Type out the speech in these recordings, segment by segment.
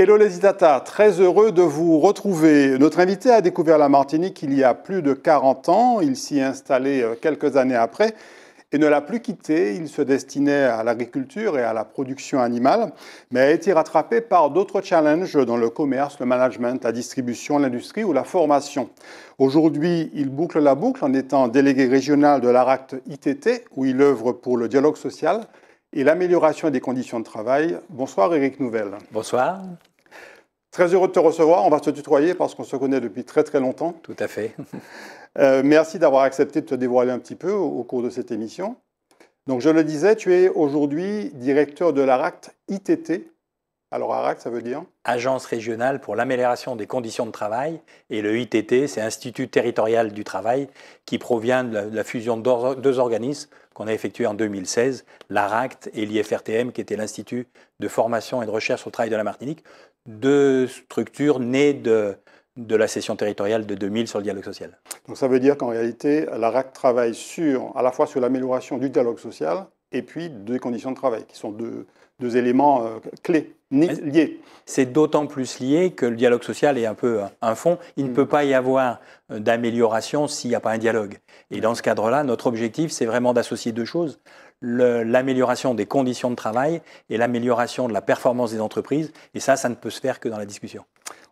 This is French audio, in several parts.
Hello les Itata, très heureux de vous retrouver. Notre invité a découvert la Martinique il y a plus de 40 ans, il s'y est installé euh, quelques années après et ne l'a plus quitté, Il se destinait à l'agriculture et à la production animale, mais a été rattrapé par d'autres challenges dans le commerce, le management, la distribution, l'industrie ou la formation. Aujourd'hui, il boucle la boucle en étant délégué régional de l'ARACT ITT, où il œuvre pour le dialogue social et l'amélioration des conditions de travail. Bonsoir Eric Nouvelle. Bonsoir. Très heureux de te recevoir. On va te tutoyer parce qu'on se connaît depuis très très longtemps. Tout à fait. Euh, merci d'avoir accepté de te dévoiler un petit peu au, cours de cette émission. Donc je le disais, tu es aujourd'hui directeur de l'ARACT ITT. Alors ARACT, ça veut dire Agence régionale pour l'amélioration des conditions de travail. Et le ITT, c'est Institut territorial du travail, qui provient de la, de la fusion de deux organismes qu'on a effectué en 2016, l'ARACT et l'IFRTM, qui était l'Institut de formation et de recherche au travail de la Martinique deux structures nées de, la session territoriale de 2000 sur le dialogue social. Donc ça veut dire qu'en réalité, la RAC travaille sur, à la fois sur l'amélioration du dialogue social et puis des conditions de travail, qui sont deux, éléments euh, clés, liés. C'est d'autant plus lié que le dialogue social est un peu un fond. Il ne mm. peut pas y avoir euh, d'amélioration s'il n'y a pas un dialogue. Et mm. dans ce cadre-là, notre objectif, c'est vraiment d'associer deux choses l'amélioration des conditions de travail et l'amélioration de la performance des entreprises. Et ça, ça ne peut se faire que dans la discussion.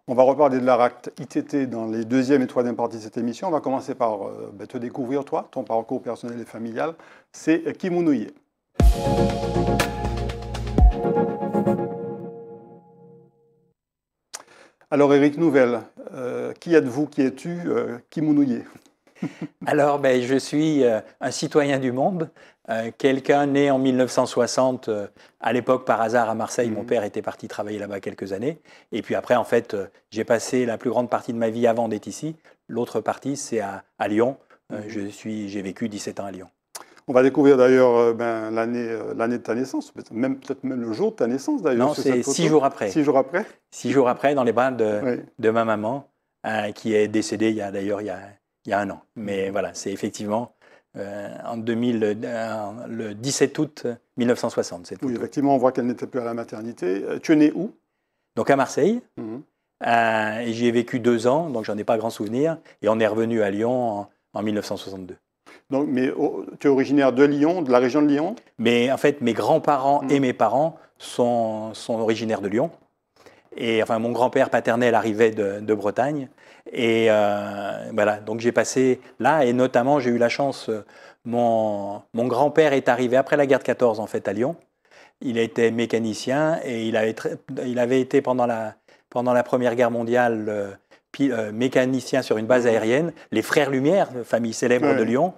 On va reparler de l'ARACT ITT dans les deuxième et troisième parties de cette émission. On va commencer par euh, ben, te découvrir, toi, ton parcours personnel et familial. C'est Kimounouyé. Alors Eric Nouvelle, euh, qui êtes-vous, qui es-tu, euh, Alors, ben, je suis euh, un citoyen du monde, euh, quelqu'un né en 1960, euh, à l'époque par hasard à Marseille, mon mhm. père était parti travailler là-bas quelques années. Et puis après, en fait, j'ai passé la plus grande partie de ma vie avant d'être ici. L'autre partie, c'est à, Lyon. Mhm. je suis, j'ai vécu 17 ans à Lyon. On va découvrir d'ailleurs ben, l'année, de ta naissance, même, peut-être même le jour de ta naissance d'ailleurs. Non, c'est six jours après. Six jours après Six jours après, dans les bras de, ma maman, qui est décédée d'ailleurs il y a, il y a un an. Mm. Mais voilà, c'est effectivement euh, en 2000, euh, le 17 août 1960. oui, effectivement, on voit qu'elle n'était plus à la maternité. Euh, tu es né où Donc à Marseille. Mm-hmm. et j'y ai vécu deux ans, donc j'en ai pas grand souvenir. Et on est revenu à Lyon en, 1962. Donc, mais oh, tu es originaire de Lyon, de la région de Lyon Mais en fait, mes grands-parents mm. et mes parents sont, originaires de Lyon. Et enfin, mon grand-père paternel arrivait de, de Bretagne et euh, voilà, donc j'ai passé là, et notamment j'ai eu la chance, euh, mon, mon grand-père est arrivé après la guerre de 14 en fait à Lyon. Il a été mécanicien et il avait, il avait été pendant la, pendant la Première Guerre mondiale euh, mécanicien sur une base aérienne. Les frères Lumière, famille célèbre de Lyon,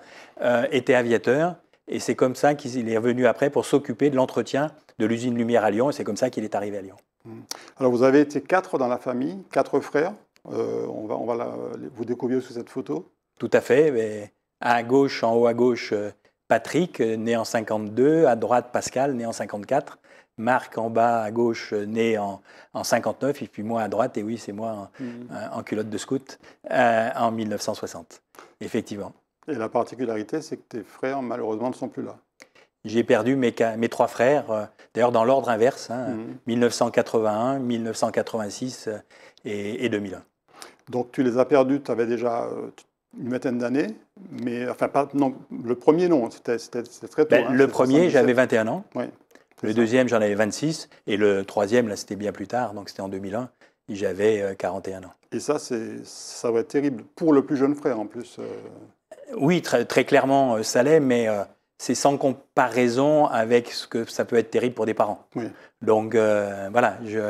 étaient aviateurs. Et c'est comme ça qu'il est revenu après pour s'occuper de l'entretien de l'usine Lumière à Lyon. Et c'est comme ça qu'il est arrivé à Lyon. Hmm. Alors vous avez été quatre dans la famille, quatre frères. Euh, on va, on va vous découvrir sous cette photo. Tout à fait. à gauche, en haut à gauche, euh, Patrick, euh, né en 52. À droite, Pascal, né en 54. Marc en bas à gauche, né en, 59, et puis moi à droite, et oui, c'est moi en, mm. culotte de scout, en 1960, effectivement. Et la particularité, c'est que tes frères, malheureusement, ne sont plus là. J'ai perdu mes, trois frères, d'ailleurs dans l'ordre inverse, 1981, hein, 1986 mm et, 2001. Donc tu les as perdus, tu avais déjà euh, une vingtaine d'années, mais enfin, pas, non, le premier, non, c'était très tôt. Ben, hein, le premier, j'avais 21 ans. Oui, le deuxième, j'en avais 26. Et le troisième, là, c'était bien plus tard, donc c'était en 2001, j'avais 41 euh, ans. Et ça, ça va être terrible pour le plus jeune frère en plus. Euh. Oui, très, très clairement, ça l'est, mais c'est sans comparaison avec ce que ça peut être terrible pour des parents. Donc euh, voilà, je,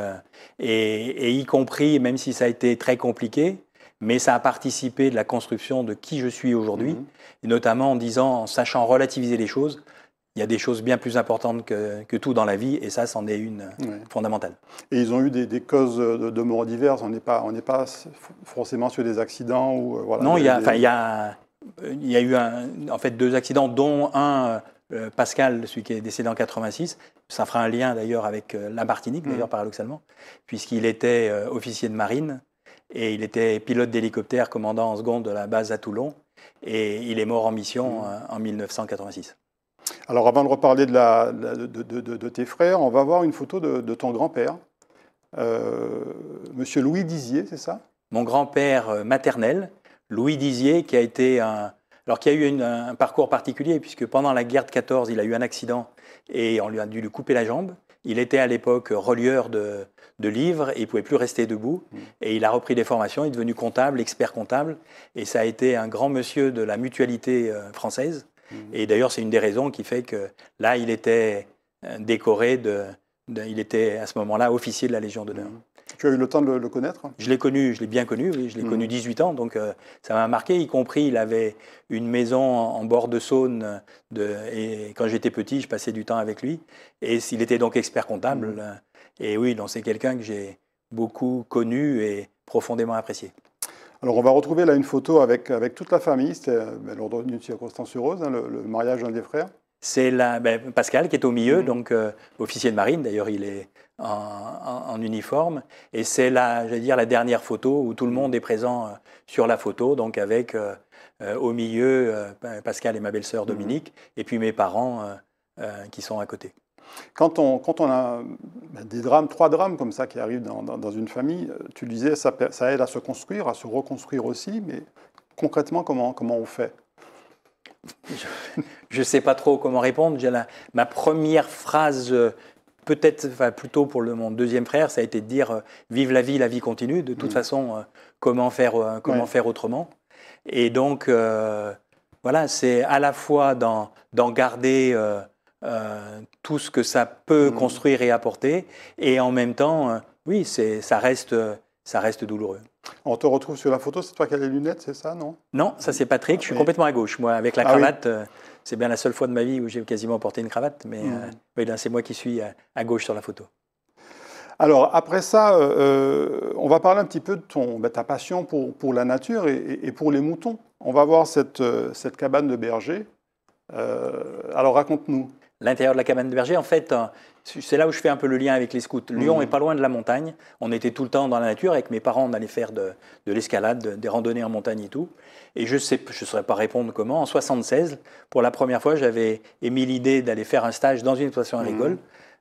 et, y compris, même si ça a été très compliqué, mais ça a participé de la construction de qui je suis aujourd'hui, mhm. et notamment en disant, en sachant relativiser les choses, il y a des choses bien plus importantes que, tout dans la vie, et ça, c'en est une fondamentale. Et ils ont eu des, causes de, de, morts diverses, on n'est pas, on pas forcément sur des accidents ou... Euh, voilà, non, il y a il y a eu en fait deux accidents, dont un, euh, Pascal, celui qui est décédé en 86. Ça fera un lien d'ailleurs avec euh, la Martinique, mm. d'ailleurs paradoxalement, puisqu'il était euh, officier de marine et il était pilote d'hélicoptère, commandant en seconde de la base à Toulon. Et il est mort en mission mm. en 1986. Alors avant de reparler de, tes frères, on va voir une photo de, ton grand-père, Monsieur Louis Dizier, c'est ça Mon grand-père maternel, Louis Dizier, qui a été alors a eu un parcours particulier, puisque pendant la guerre de 14, il a eu un accident et on lui a dû lui couper la jambe. Il était à l'époque relieur de, livres et il pouvait plus rester debout. Mm. Et il a repris des formations, il est devenu comptable, expert comptable. Et ça a été un grand monsieur de la mutualité euh, française. Mm. Et d'ailleurs, c'est une des raisons qui fait que là, il était euh, décoré de il était à ce moment-là officier de la Légion d'honneur. Mm. Tu as eu le temps de le, connaître Je l'ai connu, je l'ai bien connu, oui. Je l'ai hmm. connu 18 ans, donc euh, ça m'a marqué, y compris, il avait une maison en bord de Saône, euh, de, et quand j'étais petit, je passais du temps avec lui. Et il était donc expert comptable. Hmm. Euh, et oui, c'est quelqu'un que j'ai beaucoup connu et profondément apprécié. Alors on va retrouver là une photo avec, avec toute la famille, c'était lors d'une circonstance heureuse, hein, le, mariage d'un des frères. C'est ben, Pascal qui est au milieu, hmm. donc officier de marine, d'ailleurs il est en, uniforme. Et c'est la, dire, la dernière photo où tout le monde est présent euh, sur la photo, donc avec euh, euh, au milieu Pascal et ma belle-sœur mhm. Dominique, et puis mes parents qui sont à côté. Quand on, quand on, a bah, des drames, trois drames comme ça qui arrivent dans, dans, une famille, tu disais ça, ça, aide à se construire, à se reconstruire aussi, mais concrètement, comment, comment on fait Je ne sais pas trop comment répondre. ma première phrase peut-être, enfin, plutôt pour le, mon deuxième frère, ça a été de dire euh, vive la vie, la vie continue. De toute mm. façon, euh, comment faire, euh, comment faire autrement Et donc, voilà, c'est à la fois d'en garder tout ce que ça peut mm. construire et apporter, et en même temps, oui, ça reste, ça reste douloureux. On te retrouve sur la photo, c'est toi qui as les lunettes, c'est ça, non Non, ça c'est Patrick, je suis ah, complètement à gauche. Moi, avec la ah cravate, euh, c'est bien la seule fois de ma vie où j'ai quasiment porté une cravate, mais, hmm. euh, c'est moi qui suis euh, à, gauche sur la photo. Alors, après ça, on va parler un petit peu de ton, bah, ta passion pour, pour la nature et, pour les moutons. On va voir cette, cabane de berger. alors, raconte-nous. L'intérieur de la cabane de berger, en fait, euh, c'est là où je fais un peu le lien avec les scouts. Lyon mmh. est pas loin de la montagne. On était tout le temps dans la nature. Avec mes parents, on allait faire de, l'escalade, des randonnées en montagne et tout. Et je sais, je saurais pas répondre comment. En 76, pour la première fois, j'avais émis l'idée d'aller faire un stage dans une station agricole mmh.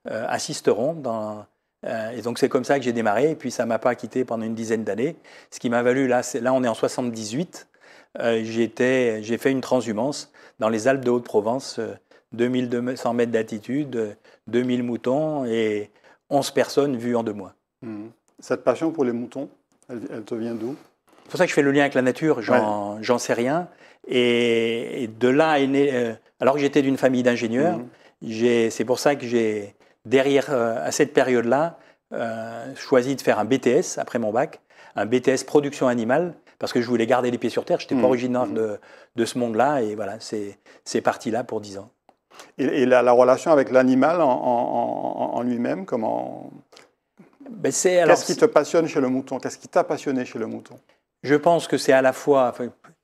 Euh, à Sisteron, dans, euh, et donc c'est comme ça que j'ai démarré. Et puis ça m'a pas quitté pendant une dizaine d'années. Ce qui m'a valu là, là on est en 78. j'ai fait une transhumance dans les Alpes de Haute-Provence 2200 mètres d'altitude, 2000 moutons et 11 personnes vues en deux mois. Hmm. Cette passion pour les moutons, elle, te vient d'où C'est pour ça que je fais le lien avec la nature, j'en sais rien. Et, de là est né, euh, alors que j'étais d'une famille d'ingénieurs, hmm. c'est pour ça que j'ai, derrière, euh, à cette période-là, euh, choisi de faire un BTS après mon bac, un BTS production animale, parce que je voulais garder les pieds sur terre, je n'étais pas hmm. originaire de, de ce monde-là, et voilà, c'est parti là pour 10 ans et, la, relation avec l'animal en, lui-même, comment ben, Qu'est-ce qui te passionne chez le mouton Qu'est-ce qui t'a passionné chez le mouton Je pense que c'est à la fois,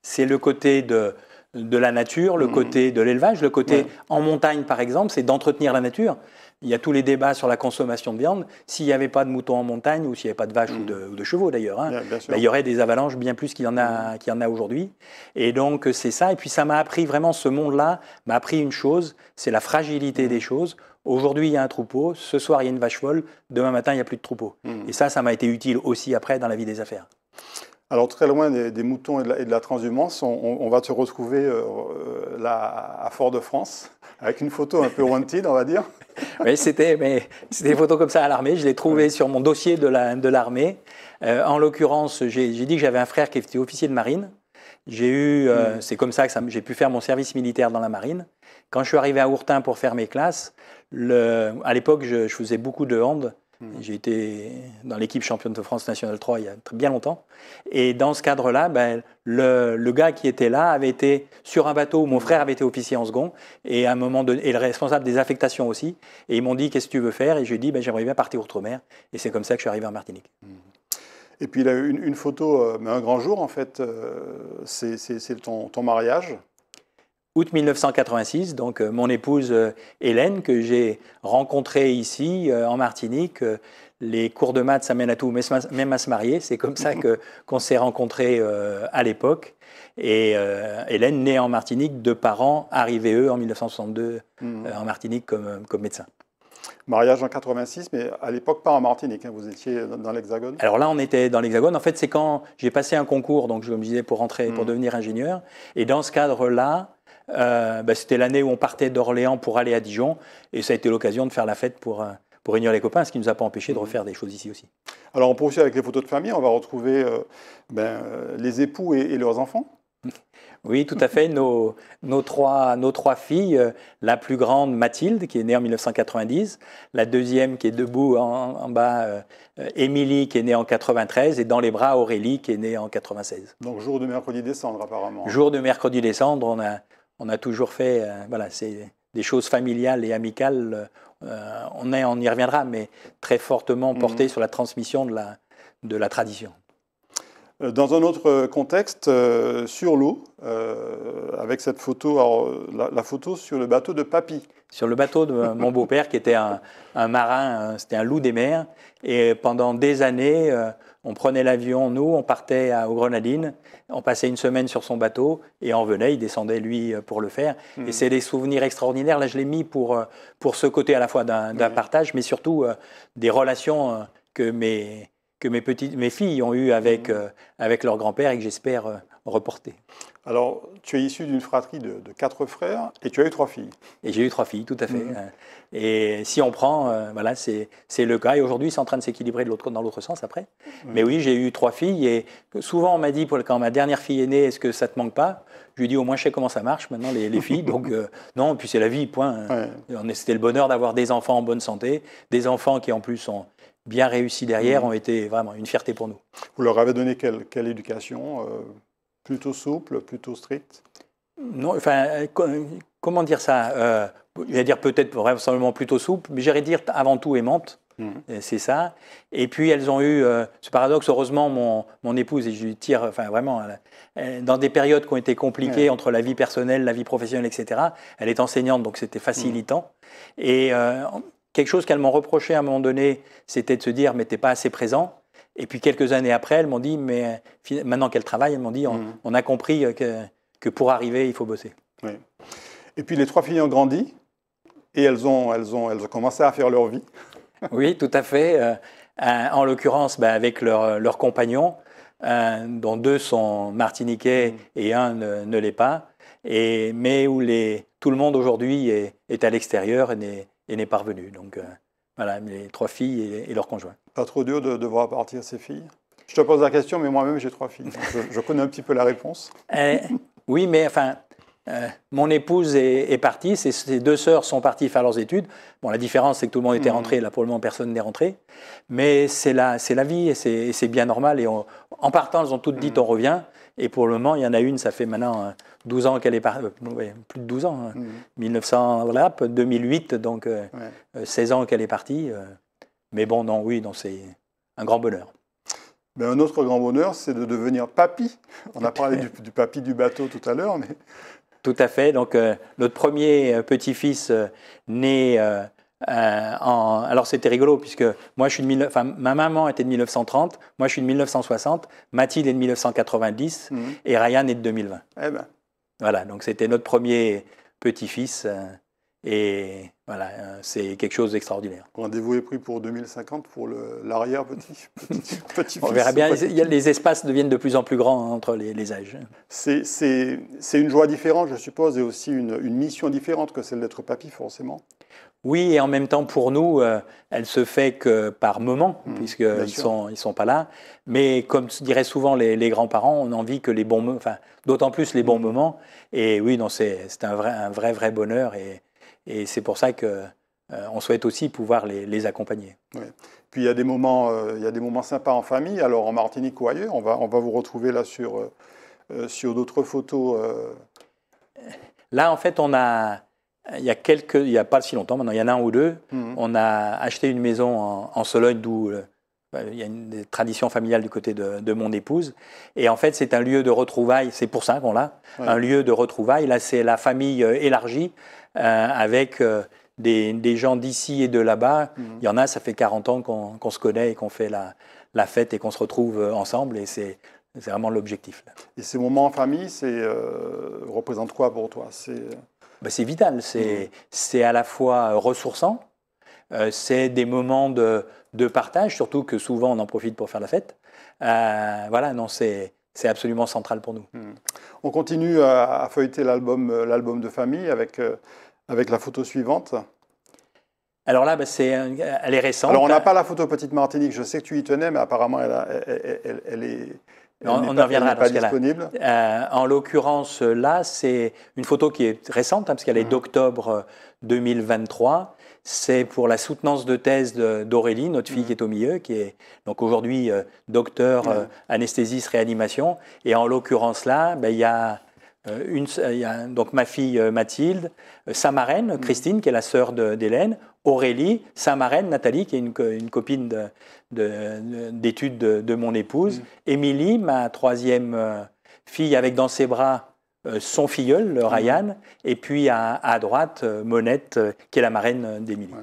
c'est le côté de, la nature, le mmh. côté de l'élevage, le côté en montagne par exemple, c'est d'entretenir la nature il y a tous les débats sur la consommation de viande. S'il n'y avait pas de moutons en montagne ou s'il n'y avait pas de vaches ou, mm. de, chevaux d'ailleurs, hein, ben, il y aurait des avalanches bien plus mm. qu'il y en a, aujourd'hui. Et donc c'est ça. Et puis ça m'a appris vraiment, ce monde-là m'a appris une chose, c'est la fragilité mm. des choses. Aujourd'hui, il y a un troupeau, ce soir, il y a une vache folle, demain matin, il n'y a plus de troupeau. Et ça, ça m'a été utile aussi après dans la vie des affaires. Alors très loin des, moutons et de la, transhumance, on, va se retrouver euh, là, à Fort-de-France avec une photo un peu wanted, on va dire. Oui, c'était des photos comme ça à l'armée. Je l'ai trouvé sur mon dossier de l'armée. Euh, en l'occurrence, j'ai dit que j'avais un frère qui était officier de marine. J'ai eu, euh, hmm. c'est comme ça que j'ai pu faire mon service militaire dans la marine. Quand je suis arrivé à Ourtin pour faire mes classes, à l'époque, je, je, faisais beaucoup de handes. Mmh. J'ai été dans l'équipe championne de France nationale 3 il y a bien longtemps. Et dans ce cadre-là, ben, le, gars qui était là avait été sur un bateau où mon frère avait été officier en second, et à un moment donné, le responsable des affectations aussi. Et ils m'ont dit Qu'est-ce que tu veux faire Et je lui dit ben, J'aimerais bien partir outre-mer. Et c'est comme ça que je suis arrivé en Martinique. Mmh. Et puis, il a une, une photo, euh, mais un grand jour, en fait, euh, c'est ton mariage août 1986, donc euh, mon épouse euh, Hélène, que j'ai rencontrée ici euh, en Martinique. les cours de maths, ça à tout, même à se marier. C'est comme ça que, qu'on s'est rencontrés à l'époque. Et Hélène, née en Martinique, deux parents arrivés, eux, en 1962 mm. en Martinique comme, comme médecin. Mariage en 86, mais à l'époque pas en Martinique, hein, vous étiez dans l'Hexagone Alors là, on était dans l'Hexagone. En fait, c'est quand j'ai passé un concours, donc je me disais pour rentrer, pour mm. devenir ingénieur. Et dans ce cadre-là, euh, bah, c'était l'année où on partait d'Orléans pour aller à Dijon, et ça a été l'occasion de faire la fête pour, euh, pour réunir les copains, ce qui ne nous a pas empêché de mhm. refaire des choses ici aussi. Alors on poursuit avec les photos de famille, on va retrouver euh, ben, les époux et, leurs enfants. Oui, tout à fait. Nos, nos, trois, nos trois filles, la plus grande Mathilde, qui est née en 1990, la deuxième qui est debout en, bas, Émilie, qui est née en 93, et dans les bras Aurélie, qui est née en 96. Donc jour de mercredi décembre apparemment. Jour de mercredi décembre, on a, on a toujours fait, euh, voilà, c'est des choses familiales et amicales. Euh, euh, on, est, on y reviendra, mais très fortement mhm. porté sur la transmission de la, de la tradition. Dans un autre contexte, sur l'eau, avec cette photo, la, photo sur le bateau de Papy. Sur le bateau de mon beau-père, qui était un, marin, c'était un loup des mers. Et pendant des années, on prenait l'avion, nous, on partait à, aux Grenadines, on passait une semaine sur son bateau et on venait, il descendait lui euh, pour le faire. Et hmm. c'est des souvenirs extraordinaires. Là, je l'ai mis pour, euh, ce côté à la fois d'un partage, mais surtout euh, des relations que mes, que mes, petites, filles ont eues avec, hmm. avec leur grand-père et que j'espère reporter. Alors, tu es issu d'une fratrie de, quatre frères et tu as eu trois filles. Et j'ai eu trois filles, tout à fait. Mhm. Hein. Et si on prend, euh, voilà, c'est le cas. Et aujourd'hui, c'est en train de s'équilibrer dans l'autre sens après. Mais oui, j'ai eu trois filles. Et souvent, on m'a dit, quand ma dernière fille est née, est-ce que ça te manque pas Je lui ai dit, au moins, je sais comment ça marche maintenant, les, filles. Donc, euh, non, puis c'est la vie, point. Hein. C'était le bonheur d'avoir des enfants en bonne santé, des enfants qui, en plus, ont bien réussi derrière, mhm. ont été vraiment une fierté pour nous. Vous leur avez donné quelle, quelle éducation euh, plutôt souple, plutôt strict Non, enfin, comment dire ça euh, Je vais dire peut-être vraisemblablement plutôt souple, mais j'irais dire avant tout aimante. Mhm. C'est ça. Et puis elles ont eu euh, ce paradoxe. Heureusement, mon, épouse, et je lui tire, enfin vraiment, dans des périodes qui ont été compliquées entre la vie personnelle, la vie professionnelle, etc., elle est enseignante, donc c'était facilitant. Mhm. Et euh, quelque chose qu'elles m'ont reproché à un moment donné, c'était de se dire, mais t'es pas assez présent. Et puis quelques années après, elles m'ont dit, mais maintenant qu'elles travaillent, elles m'ont dit, on, mhm. a compris euh, que, pour arriver, il faut bosser. Et puis les trois filles ont grandi et elles ont, elles ont, elles ont commencé à faire leur vie. oui, tout à fait. Euh, euh, en l'occurrence, bah, avec leurs compagnons, dont deux sont martiniquais mhm. et un ne, l'est pas, et, mais où les, tout le monde aujourd'hui est, est, à l'extérieur et n'est pas revenu. Donc voilà, les trois filles et, leurs conjoints. Pas trop dur de devoir partir ses filles Je te pose la question, mais moi-même j'ai trois filles. Je, connais un petit peu la réponse. Euh, oui, mais enfin, euh, mon épouse est, partie, ses, deux sœurs sont parties faire leurs études. Bon, la différence, c'est que tout le monde était mhm. rentré. Là, pour le moment, personne n'est rentré. Mais c'est la, c'est la vie et c'est, bien normal. Et en partant, elles ont toutes dit mhm. on revient. Et pour le moment, il y en a une, ça fait maintenant 12 ans qu'elle est partie, plus de 12 ans, 1900, voilà, 2008, donc 16 ans qu'elle est partie. Mais bon, non, oui, non, c'est un grand bonheur. Mais un autre grand bonheur, c'est de devenir papy. On a parlé du, papy du bateau tout à l'heure, mais... Tout à fait. Donc, euh, notre premier euh, petit-fils euh, né en... Alors, c'était rigolo, puisque moi, je suis ma maman était de 1930, moi, je suis de 1960, Mathilde est de 1990, mhm. et Ryan est de 2020. Eh ben. Voilà, donc c'était notre premier petit-fils et voilà, euh, c'est quelque chose d'extraordinaire. Rendez-vous est pris pour 2050 pour l'arrière petit, petit, On verra bien, les espaces deviennent de plus en plus grands hein, entre les, âges. C'est une joie différente, je suppose, et aussi une, une mission différente que celle d'être papy, forcément. Oui, et en même temps, pour nous, euh, elle se fait que par moments, mmh, puisqu'ils ne sont, ils sont pas là. Mais comme diraient souvent les, les grands-parents, on en vit que les bons moments, enfin, d'autant plus les bons mmh. moments. Et oui, c'est un vrai, un vrai, vrai bonheur. Et et c'est pour ça que euh, on souhaite aussi pouvoir les, accompagner. Puis il y, a des moments, euh, il y a des moments sympas en famille, alors en Martinique ou ailleurs, on va, on va vous retrouver là sur, euh, sur d'autres photos. Là, en fait, on a, il y a quelques, il n'y a pas si longtemps maintenant, il y en a un ou deux, mmh. on a acheté une maison en, Sologne, d'où bah, il y a une tradition familiale du côté de, mon épouse. Et en fait, c'est un lieu de retrouvailles, c'est pour ça qu'on l'a, un lieu de retrouvailles. Là, c'est la famille euh, élargie euh, avec euh, des, gens d'ici et de là-bas. Mhm. Il y en a, ça fait 40 ans qu'on se connaît et qu'on fait la, fête et qu'on se retrouve ensemble. Et c'est vraiment l'objectif. Et ces moments en famille, c'est représente représentent quoi pour toi bah, C'est vital, mhm. c'est à la fois ressourçant. Euh, c'est des moments de, partage, surtout que souvent on en profite pour faire la fête. Euh, voilà, non, c'est absolument central pour nous. Hmm. On continue à, feuilleter l'album, euh, l'album de famille avec, la photo suivante. Alors là, bah, c'est, elle est récente. Alors on n'a pas la photo Petite Martinique, je sais que tu y tenais, mais apparemment elle, est... on en reviendra pas disponible. en l'occurrence, là, c'est une photo qui est récente, hein, parce qu'elle est hmm. d'octobre 2023 c'est pour la soutenance de thèse d'Aurélie, notre fille mm. qui est au milieu, qui est donc aujourd'hui euh, docteur mm. euh, anesthésiste réanimation. Et en l'occurrence là, ben, euh, il y a donc ma fille Mathilde, sa marraine mm. Christine, qui est la sœur d'Hélène, Aurélie, sa marraine Nathalie, qui est une, copine d'études de, de, mon épouse, Émilie, ma troisième fille avec dans ses bras euh, son filleul, mhm. Ryan, et puis à, droite, euh, Monette, euh, qui est la marraine d'Émilie.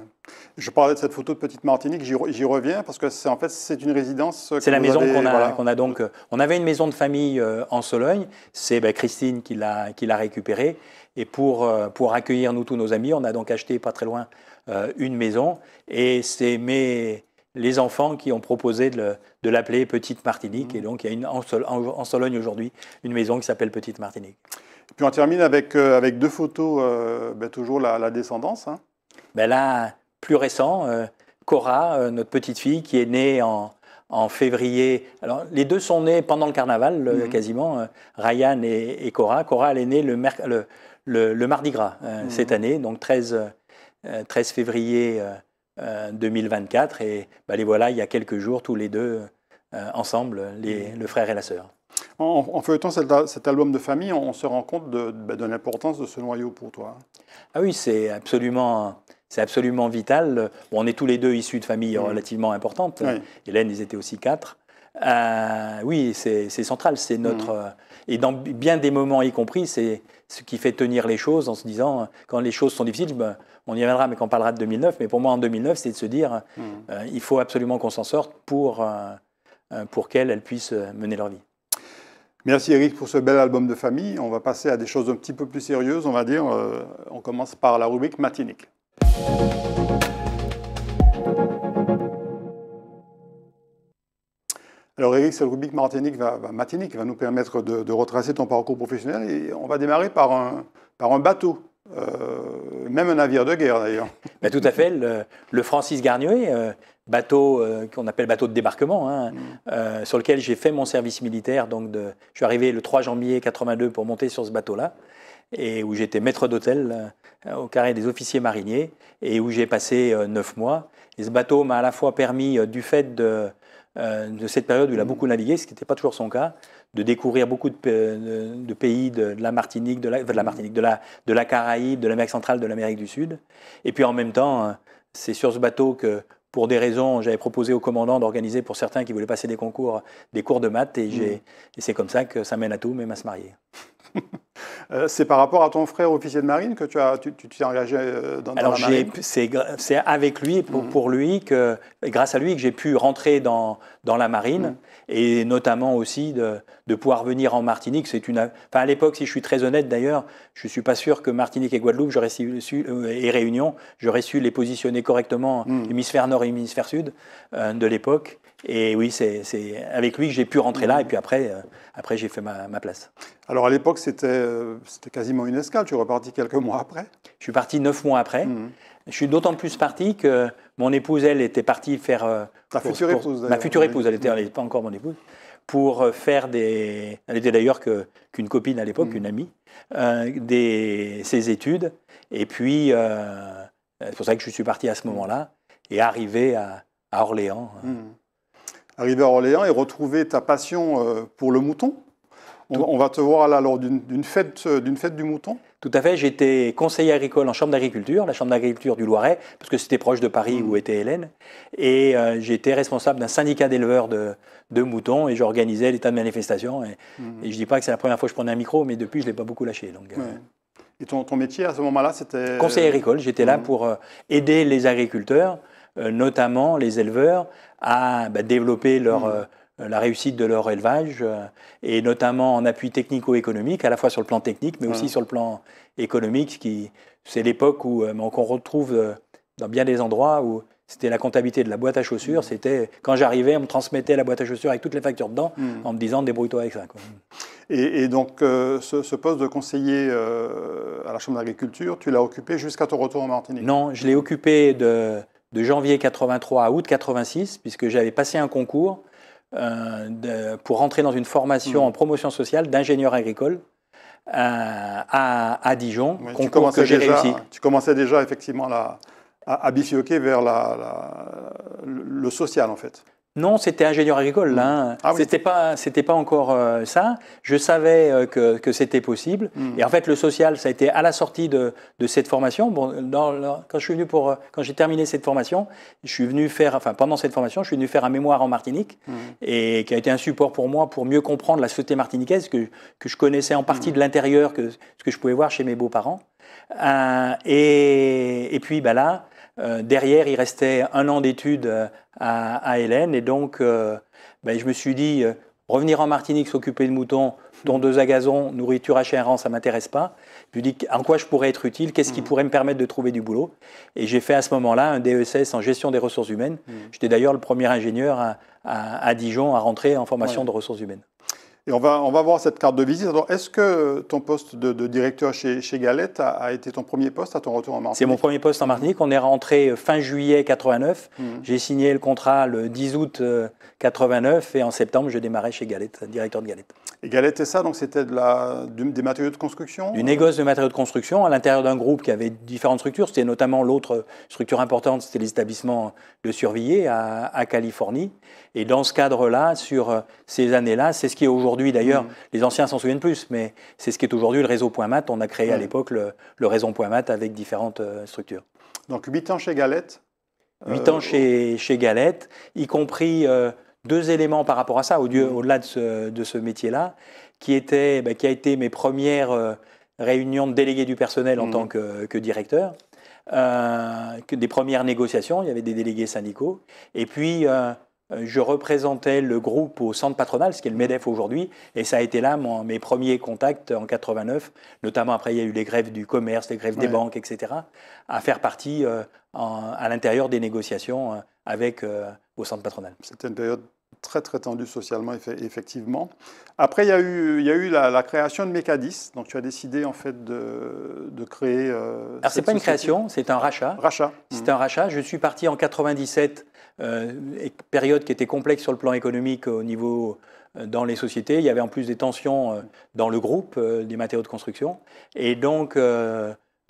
Je parlais de cette photo de Petite Martinique, j'y reviens parce que c'est en fait c'est une résidence. C'est la maison qu'on a, donc. On avait une maison de famille en Sologne, c'est ben, Christine qui l'a qui l'a récupérée et pour pour accueillir nous tous nos amis, on a donc acheté pas très loin une maison et c'est mes les enfants qui ont proposé de, l'appeler Petite Martinique. Mmh. Et donc, il y a une, en, Sologne aujourd'hui une maison qui s'appelle Petite Martinique. Et puis on termine avec, euh, avec deux photos, euh, ben, toujours la, descendance. Hein. Ben là, plus récent, euh, Cora, notre petite fille qui est née en, février. Alors, les deux sont nés pendant le carnaval, mmh. quasiment, Ryan et, Cora. Cora, elle est née le, Mardi Gras mmh. cette année, donc 13, 13 février 2024. Euh, et bah, les voilà, il y a quelques jours, tous les deux, euh, ensemble, mhm. le frère et la sœur. En, feuilletant cet, album de famille, on, se rend compte bah, de, l'importance de ce noyau pour toi. Ah oui, c'est absolument, c'est absolument vital. on est tous les deux issus de familles mhm. relativement importantes. Hélène, ils étaient aussi quatre. Euh, oui, c'est central. C'est mhm. notre et dans bien des moments y compris, c'est ce qui fait tenir les choses en se disant quand les choses sont difficiles, ben, on y reviendra, mais qu'on parlera de 2009. Mais pour moi, en 2009, c'est de se dire, hmm. euh, il faut absolument qu'on s'en sorte pour, euh, euh, pour qu'elles puissent mener leur vie. Merci Eric pour ce bel album de famille. On va passer à des choses un petit peu plus sérieuses, on va dire. on commence par la rubrique matinique. Alors Eric, cette rubrique matinique va, va, va nous permettre de, de, retracer ton parcours professionnel et on va démarrer par un, par un bateau. Euh, même un navire de guerre d'ailleurs. Ben, tout à fait. Le, Francis Garnier, euh, bateau euh, qu'on appelle bateau de débarquement, hein, mm. sur lequel j'ai fait mon service militaire. Donc de, je suis arrivé le 3 janvier 82 pour monter sur ce bateau-là, et où j'étais maître d'hôtel au carré des officiers mariniers, et où j'ai passé neuf mois. Et ce bateau m'a à la fois permis, du fait de euh, de cette période où il a beaucoup navigué, ce qui n'était pas toujours son cas, de découvrir beaucoup de, pays de, la Martinique, de la, Martinique, de la, Caraïbe, de l'Amérique centrale, de l'Amérique du Sud. Et puis en même temps, hein, c'est sur ce bateau que pour des raisons, j'avais proposé au commandant d'organiser pour certains qui voulaient passer des concours, des cours de maths, et, mmh. et c'est comme ça que ça mène à tout, même à se marier. Euh, c'est par rapport à ton frère officier de marine que tu as, tu, t'es engagé euh, dans, Alors, dans la marine c'est, avec lui, pour, mhm. pour, lui, que, grâce à lui, que j'ai pu rentrer dans, dans la marine mhm. et notamment aussi de, de, pouvoir venir en Martinique. C'est une, enfin, à l'époque, si je suis très honnête d'ailleurs, je suis pas sûr que Martinique et Guadeloupe euh, et Réunion, j'aurais su les positionner correctement, mhm. hémisphère nord et hémisphère sud de l'époque. Et oui, c'est avec lui que j'ai pu rentrer là, et puis après, euh, après j'ai fait ma, place. Alors à l'époque, c'était euh, c'était quasiment une escale, tu es reparti quelques mois après Je suis parti neuf mois après. Mhm. Je suis d'autant plus parti que mon épouse, elle, était partie faire... la euh, future épouse, Ma future épouse, elle n'était pas encore mon épouse. Pour faire des... Elle était d'ailleurs qu'une copine à l'époque, mhm. une amie, des, ses études. Et puis, c'est pour ça que je suis parti à ce moment-là, et arrivé à, à Orléans. Mhm arriver à Orléans et retrouver ta passion euh, pour le mouton. On, va te voir là lors d'une fête, euh, fête du mouton. Tout à fait, j'étais conseiller agricole en chambre d'agriculture, la chambre d'agriculture du Loiret, parce que c'était proche de Paris mmh. où était Hélène. Et euh, j'étais responsable d'un syndicat d'éleveurs de, moutons et j'organisais des tas de manifestations. Mmh. Et, je ne dis pas que c'est la première fois que je prenais un micro, mais depuis, je ne l'ai pas beaucoup lâché. et ton, métier à ce moment-là, c'était Conseiller agricole, j'étais là mmh. pour aider les agriculteurs euh, notamment les éleveurs, à bah, développer leur, mmh. euh, la réussite de leur élevage, euh, et notamment en appui technico-économique, à la fois sur le plan technique, mais aussi mmh. sur le plan économique. Qui, c'est l'époque où euh, qu'on retrouve dans bien des endroits où c'était la comptabilité de la boîte à chaussures. Mmh. C'était quand j'arrivais, on me transmettait la boîte à chaussures avec toutes les factures dedans, en me disant débrouille-toi avec ça. Et, donc, ce, poste de conseiller à la Chambre d'agriculture, tu l'as occupé jusqu'à ton retour en Martinique Non, je l'ai occupé de de janvier 83 à août 86, puisque j'avais passé un concours euh, pour rentrer dans une formation hmm. en promotion sociale d'ingénieur agricole. Euh, à, Dijon, concours que j'ai réussi. Tu commençais déjà effectivement à, bifioquer vers le social en fait. Non, c'était ingénieur agricole, là. Mm. Hein. Ah c'était pas, c'était pas encore euh, ça. Je savais euh, que, c'était possible. Mm. Et en fait, le social, ça a été à la sortie de, cette formation. Bon, quand je suis venu pour, euh, quand j'ai terminé cette formation, je suis venu faire, enfin pendant cette formation, je suis venu faire un mémoire en Martinique mm. et qui a été un support pour moi pour mieux comprendre la société martiniquaise que, que je connaissais en partie de l'intérieur, que ce que je pouvais voir chez mes beaux-parents. et, puis, bah là, euh, derrière, il restait un an d'études euh, à, à, Hélène. Et donc, euh, ben, je me suis dit, revenir en Martinique, s'occuper de moutons, dont deux à nourriture à chien ça m'intéresse pas. Je me dis en quoi je pourrais être utile, qu'est-ce qui mm. pourrait me permettre de trouver du boulot. Et j'ai fait à ce moment-là un DESS en gestion des ressources humaines. Mm. J'étais d'ailleurs le premier ingénieur à, à, Dijon à rentrer en formation de ressources humaines on va, on va voir cette carte de visite. est-ce que ton poste de, directeur chez, Galette a, été ton premier poste à ton retour en Martinique C'est mon premier poste en Martinique. On est rentré euh, fin juillet 89. Hmm. J'ai signé le contrat le 10 août 89 euh, et en septembre, je démarrais chez Galette, directeur de Galette. Et Galette donc c'était de la, des matériaux de construction Du euh? négoce de matériaux de construction à l'intérieur d'un groupe qui avait différentes structures. C'était notamment l'autre structure importante, c'était les établissements de survillée à, Californie. Et dans ce cadre-là, sur euh, ces années-là, c'est ce qui est aujourd'hui d'ailleurs, mm. les anciens s'en souviennent plus, mais c'est ce qui est aujourd'hui le réseau Point Mat. On a créé à mm. l'époque le, réseau Point Mat avec différentes euh, structures. Donc 8 ans chez Galette 8 ans chez, chez Galette, y compris deux éléments par rapport à ça, au-delà de ce, de ce métier-là, qui, était, bah, qui a été mes premières euh, réunions de délégués du personnel en mmh. tant que, directeur, euh, que des premières négociations, il y avait des délégués syndicaux, et puis euh, je représentais le groupe au centre patronal, ce qui est le mmh. MEDEF aujourd'hui, et ça a été là mes premiers contacts en 89, notamment après il y a eu les grèves du commerce, les grèves des banques, etc., à faire partie à l'intérieur des négociations avec, vos euh, au centre patronal. C'était une période très très tendue socialement effectivement. Après, il y a eu, il y a eu la, création de Mécadis. Donc tu as décidé en fait de, de créer. Euh, Alors c'est pas une création, c'est un rachat. Rachat. C'est mmh. un rachat. Je suis parti en 97, euh, période qui était complexe sur le plan économique au niveau euh, dans les sociétés. Il y avait en plus des tensions dans le groupe des matériaux de construction. Et donc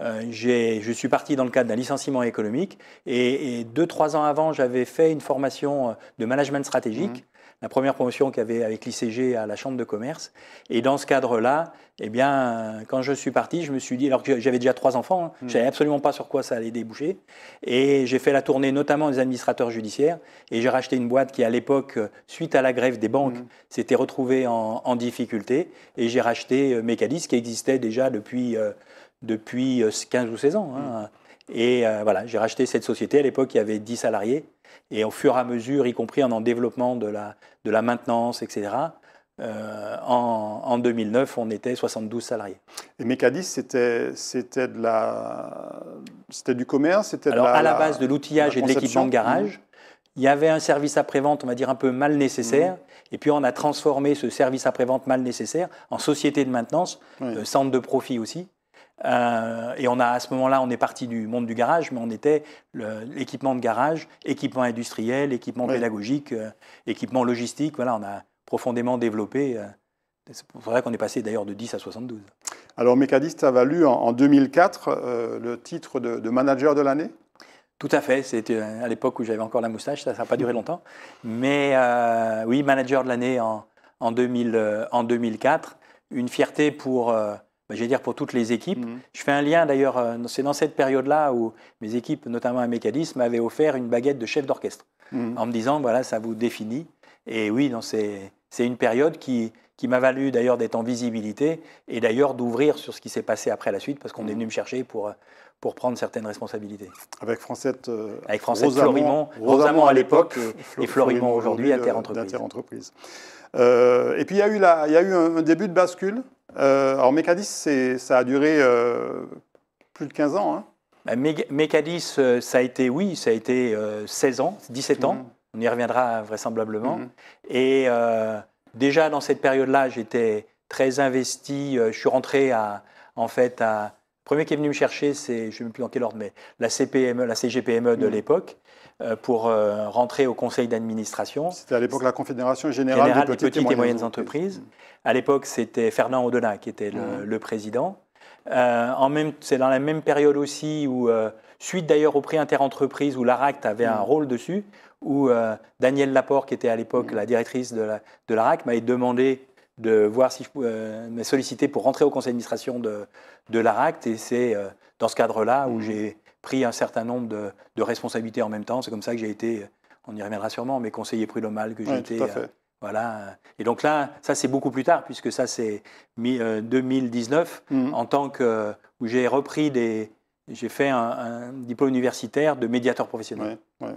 euh, je suis parti dans le cadre d'un licenciement économique et, deux, trois ans avant, j'avais fait une formation euh, de management stratégique. Mmh. La première promotion qu'il y avait avec l'ICG à la Chambre de commerce. Et dans ce cadre-là, eh bien, quand je suis parti, je me suis dit, alors que j'avais déjà trois enfants, hein, mmh. je ne savais absolument pas sur quoi ça allait déboucher. Et j'ai fait la tournée notamment des administrateurs judiciaires. Et j'ai racheté une boîte qui, à l'époque, euh, suite à la grève des banques, mmh. s'était retrouvée en, difficulté. Et j'ai racheté Mécadis, qui existait déjà depuis, depuis 15 euh, ou 16 ans. Hein. Et euh, voilà, j'ai racheté cette société. À l'époque, il y avait 10 salariés. Et au fur et à mesure, y compris en, en développement de la, de la maintenance, etc., euh, en, 2009, on était 72 salariés. Et Mécadis, c'était du commerce c'était Alors, à la base de l'outillage et de l'équipement de garage. Mmh. Il y avait un service après-vente, on va dire, un peu mal nécessaire. Mmh. Et puis, on a transformé ce service après-vente mal nécessaire en société de maintenance, centre de profit aussi. Euh, et on a, à ce moment-là, on est parti du monde du garage, mais on était l'équipement de garage, équipement industriel, équipement pédagogique, euh, équipement logistique. Voilà, on a profondément développé. Euh, c'est pour ça qu'on est passé d'ailleurs de 10 à 72. Alors, Mécadiste a valu en, 2004 le titre de, manager de l'année tout à fait, c'était à l'époque où j'avais encore la moustache, ça n'a pas duré longtemps. Mais oui, manager de l'année en, en 2004, une fierté pour bah, je vais dire pour toutes les équipes. Mhm. Je fais un lien d'ailleurs, euh, c'est dans cette période-là où mes équipes, notamment à Mécanisme, m'avaient offert une baguette de chef d'orchestre, mhm. en me disant, voilà, ça vous définit. Et oui, c'est une période qui, qui m'a valu d'ailleurs d'être en visibilité et d'ailleurs d'ouvrir sur ce qui s'est passé après la suite, parce qu'on est mhm. venu me chercher pour, pour prendre certaines responsabilités. Avec Francette, euh, Avec Florimont, à l'époque euh, et, Florimont aujourd'hui, euh, Interentreprise. Entreprise. et puis il y a eu, la, il y a eu un, début de bascule. alors Mécadis, ça a duré plus de 15 ans. Hein. Bah, Mécadis, ça a été, oui, ça a été 16 ans, 17 mhm. ans. On y reviendra vraisemblablement. Mhm. Et déjà dans cette période-là, j'étais très investi. Euh, je suis rentré à, en fait, à, le premier qui est venu me chercher, c'est, je ne sais plus dans quel ordre, mais la CPME, la CGPME de mm. l'époque, euh, pour euh, rentrer au conseil d'administration. C'était à l'époque la Confédération Générale, des, Petites, et, Moyennes Entreprises. À l'époque, c'était Fernand Audelin qui était le, mm. président. c'est dans la même période aussi où, suite d'ailleurs au prix interentreprises où l'ARACT avait mm. un rôle dessus, où euh, Daniel Laporte, qui était à l'époque mm. la directrice de l'ARAC, de m'avait demandé de voir si je pouvais euh, me solliciter pour rentrer au conseil d'administration de, de Et c'est euh, dans ce cadre-là où mm. j'ai pris un certain nombre de, responsabilités en même temps. C'est comme ça que j'ai été, on y reviendra sûrement, mes conseillers prud'homal que j'ai oui, euh, Voilà. Et donc là, ça c'est beaucoup plus tard, puisque ça c'est 2019, mm. en tant que où j'ai repris des, j'ai fait un, diplôme universitaire de médiateur professionnel. Ouais, ouais.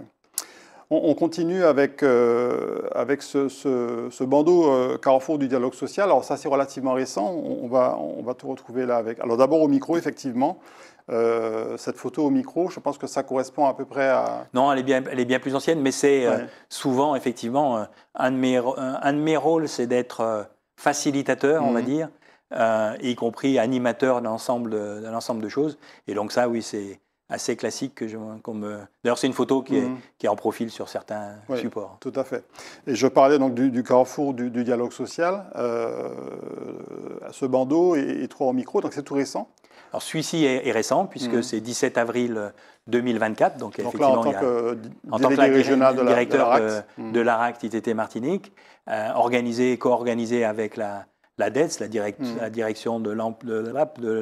On, continue avec, euh, avec ce, bandeau euh, Carrefour du dialogue social. Alors ça, c'est relativement récent. On, va, on va tout retrouver là avec. Alors d'abord au micro, effectivement. Euh, cette photo au micro, je pense que ça correspond à peu près à... Non, elle est bien, elle est bien plus ancienne, mais c'est souvent, effectivement, un de mes, de rôles, c'est d'être facilitateur, on va mmh. dire, y compris animateur d'un ensemble, de, de choses. Et donc ça, oui, c'est assez classique que je, D'ailleurs, c'est une photo qui est, mhm. en profil sur certains supports. Tout à fait. Et je parlais donc du, carrefour du, dialogue social. Euh, ce bandeau et, trop en micro, donc c'est tout récent. Alors celui-ci est, récent puisque mhm. c'est 17 avril 2024, donc, effectivement, en tant que en régional de la, directeur de l'ARACT, était Martinique, euh, organisé organisé, co-organisé avec la, la Dette, mm. la, direction de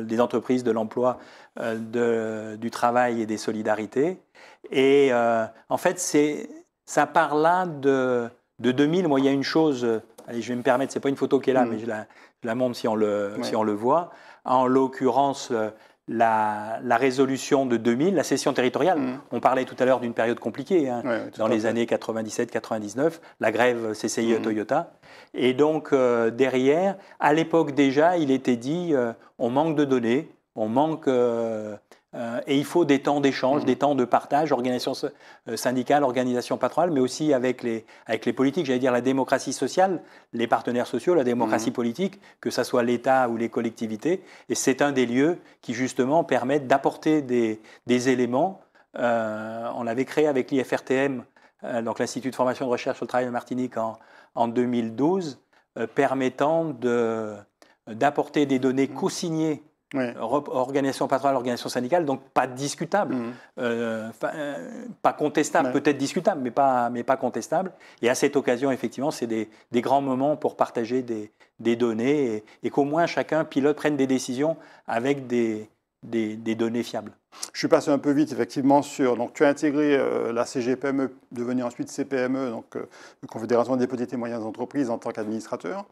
des entreprises, de l'emploi, euh, du travail et des solidarités. Et euh, en fait, ça part là de, 2000. Moi, il y a une chose, euh, allez, je vais me permettre, ce n'est pas une photo qui est là, mm. mais je la, montre si on le, si on le voit. En l'occurrence, la, résolution de 2000, la cession territoriale. Mm. On parlait tout à l'heure d'une période compliquée, hein. dans les années 97-99, la grève CCI Toyota. Et donc euh, derrière, à l'époque déjà, il était dit, euh, on manque de données, on manque... Euh, et il faut des temps d'échange, mmh. des temps de partage, organisation syndicale, organisation patronale, mais aussi avec les, avec les politiques, j'allais dire la démocratie sociale, les partenaires sociaux, la démocratie mmh. politique, que ce soit l'État ou les collectivités. Et c'est un des lieux qui justement permettent d'apporter des, des, éléments. on l'avait créé avec l'IFRTM, donc l'Institut de formation de recherche sur le travail de Martinique en, en 2012 euh, permettant euh, d'apporter des données mmh. co-signées euh, Organisation patronale, organisation syndicale, donc pas discutable, mmh. pas contestable, peut-être discutable, mais pas, mais pas contestable. Et à cette occasion, effectivement, c'est des, grands moments pour partager des, données et qu'au moins chacun pilote prenne des décisions avec des, des, données fiables. Je suis passé un peu vite, effectivement, sur. Donc, tu as intégré euh, la CGPME, devenu ensuite CPME, donc euh, Confédération des petites et moyennes entreprises, en tant qu'administrateur.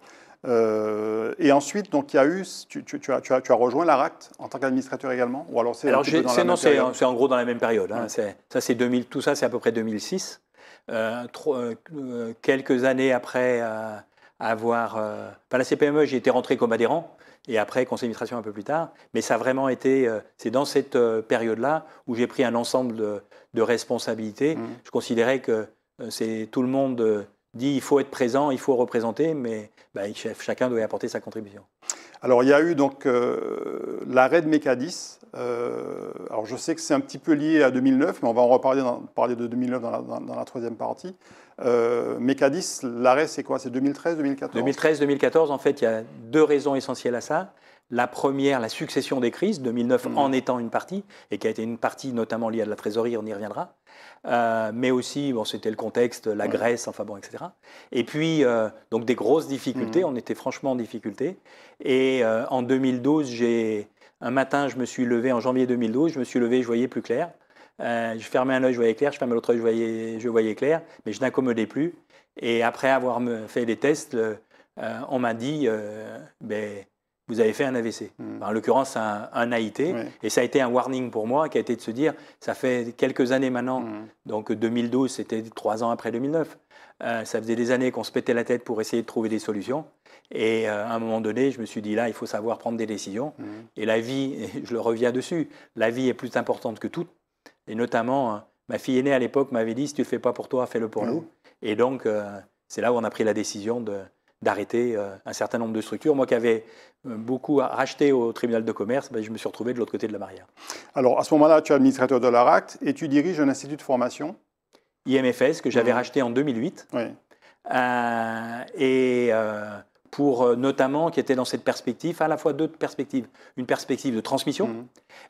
Euh, et ensuite, donc, il y a eu, tu, tu, tu, as, tu as, as, rejoint l'ARACT en tant qu'administrateur également Ou alors c'est c'est en gros dans la même période. Hein, Ça, c'est 2000, tout ça, c'est à peu près 2006. quelques années après avoir. Enfin, la CPME, j'y étais rentré comme adhérent et après conseil d'administration un peu plus tard. Mais ça vraiment été, euh, c'est dans cette euh, période-là où j'ai pris un ensemble de, responsabilités. Mmh. Je considérais que euh, c'est tout le monde dit il faut être présent, il faut représenter, mais bah, chacun doit apporter sa contribution. Alors il y a eu donc l'arrêt de Mécadis euh, alors je sais que c'est un petit peu lié à 2009, mais on va en reparler parler de 2009 dans la, troisième partie. Euh, mais Mécadis, l'arrêt, c'est quoi C'est 2013-2014 2013-2014, en fait, il y a deux raisons essentielles à ça. La première, la succession des crises, 2009 mm. en étant une partie, et qui a été une partie notamment liée à la trésorerie, on y reviendra. Euh, mais aussi, bon, c'était le contexte, la Grèce, enfin bon, etc. Et puis, donc des grosses difficultés, mm. on était franchement en difficulté. Et en 2012, j'ai un matin, je me suis levé en janvier 2012, je me suis levé, je voyais plus clair. Euh, je fermais un œil, je voyais clair, je fermais l'autre œil, je voyais, je voyais clair, mais je n'accommodais plus. Et après avoir fait des tests, euh, on m'a dit, euh, ben, vous avez fait un AVC. Hmm. En l'occurrence, un, AIT. Et ça a été un warning pour moi qui a été de se dire, ça fait quelques années maintenant, hmm. donc 2012, c'était trois ans après 2009. Euh, ça faisait des années qu'on se pétait la tête pour essayer de trouver des solutions. Et euh, à un moment donné, je me suis dit, là, il faut savoir prendre des décisions. Hmm. Et la vie, je le reviens dessus, la vie est plus importante que tout. Et notamment, hein, ma fille aînée à l'époque m'avait dit, si tu ne le fais pas pour toi, fais-le pour nous. Et donc, euh, c'est là où on a pris la décision de, d'arrêter euh, un certain nombre de structures. Moi qui avais euh, beaucoup racheté au tribunal de commerce, ben, je me suis retrouvé de l'autre côté de la barrière. Alors à ce moment-là, tu es administrateur de l'ARACT et tu diriges un institut de formation IMFS que j'avais mmh. racheté en 2008. Oui. Euh, et pour euh, notamment qui était dans cette perspective, à la fois deux perspectives, une perspective de transmission mhm.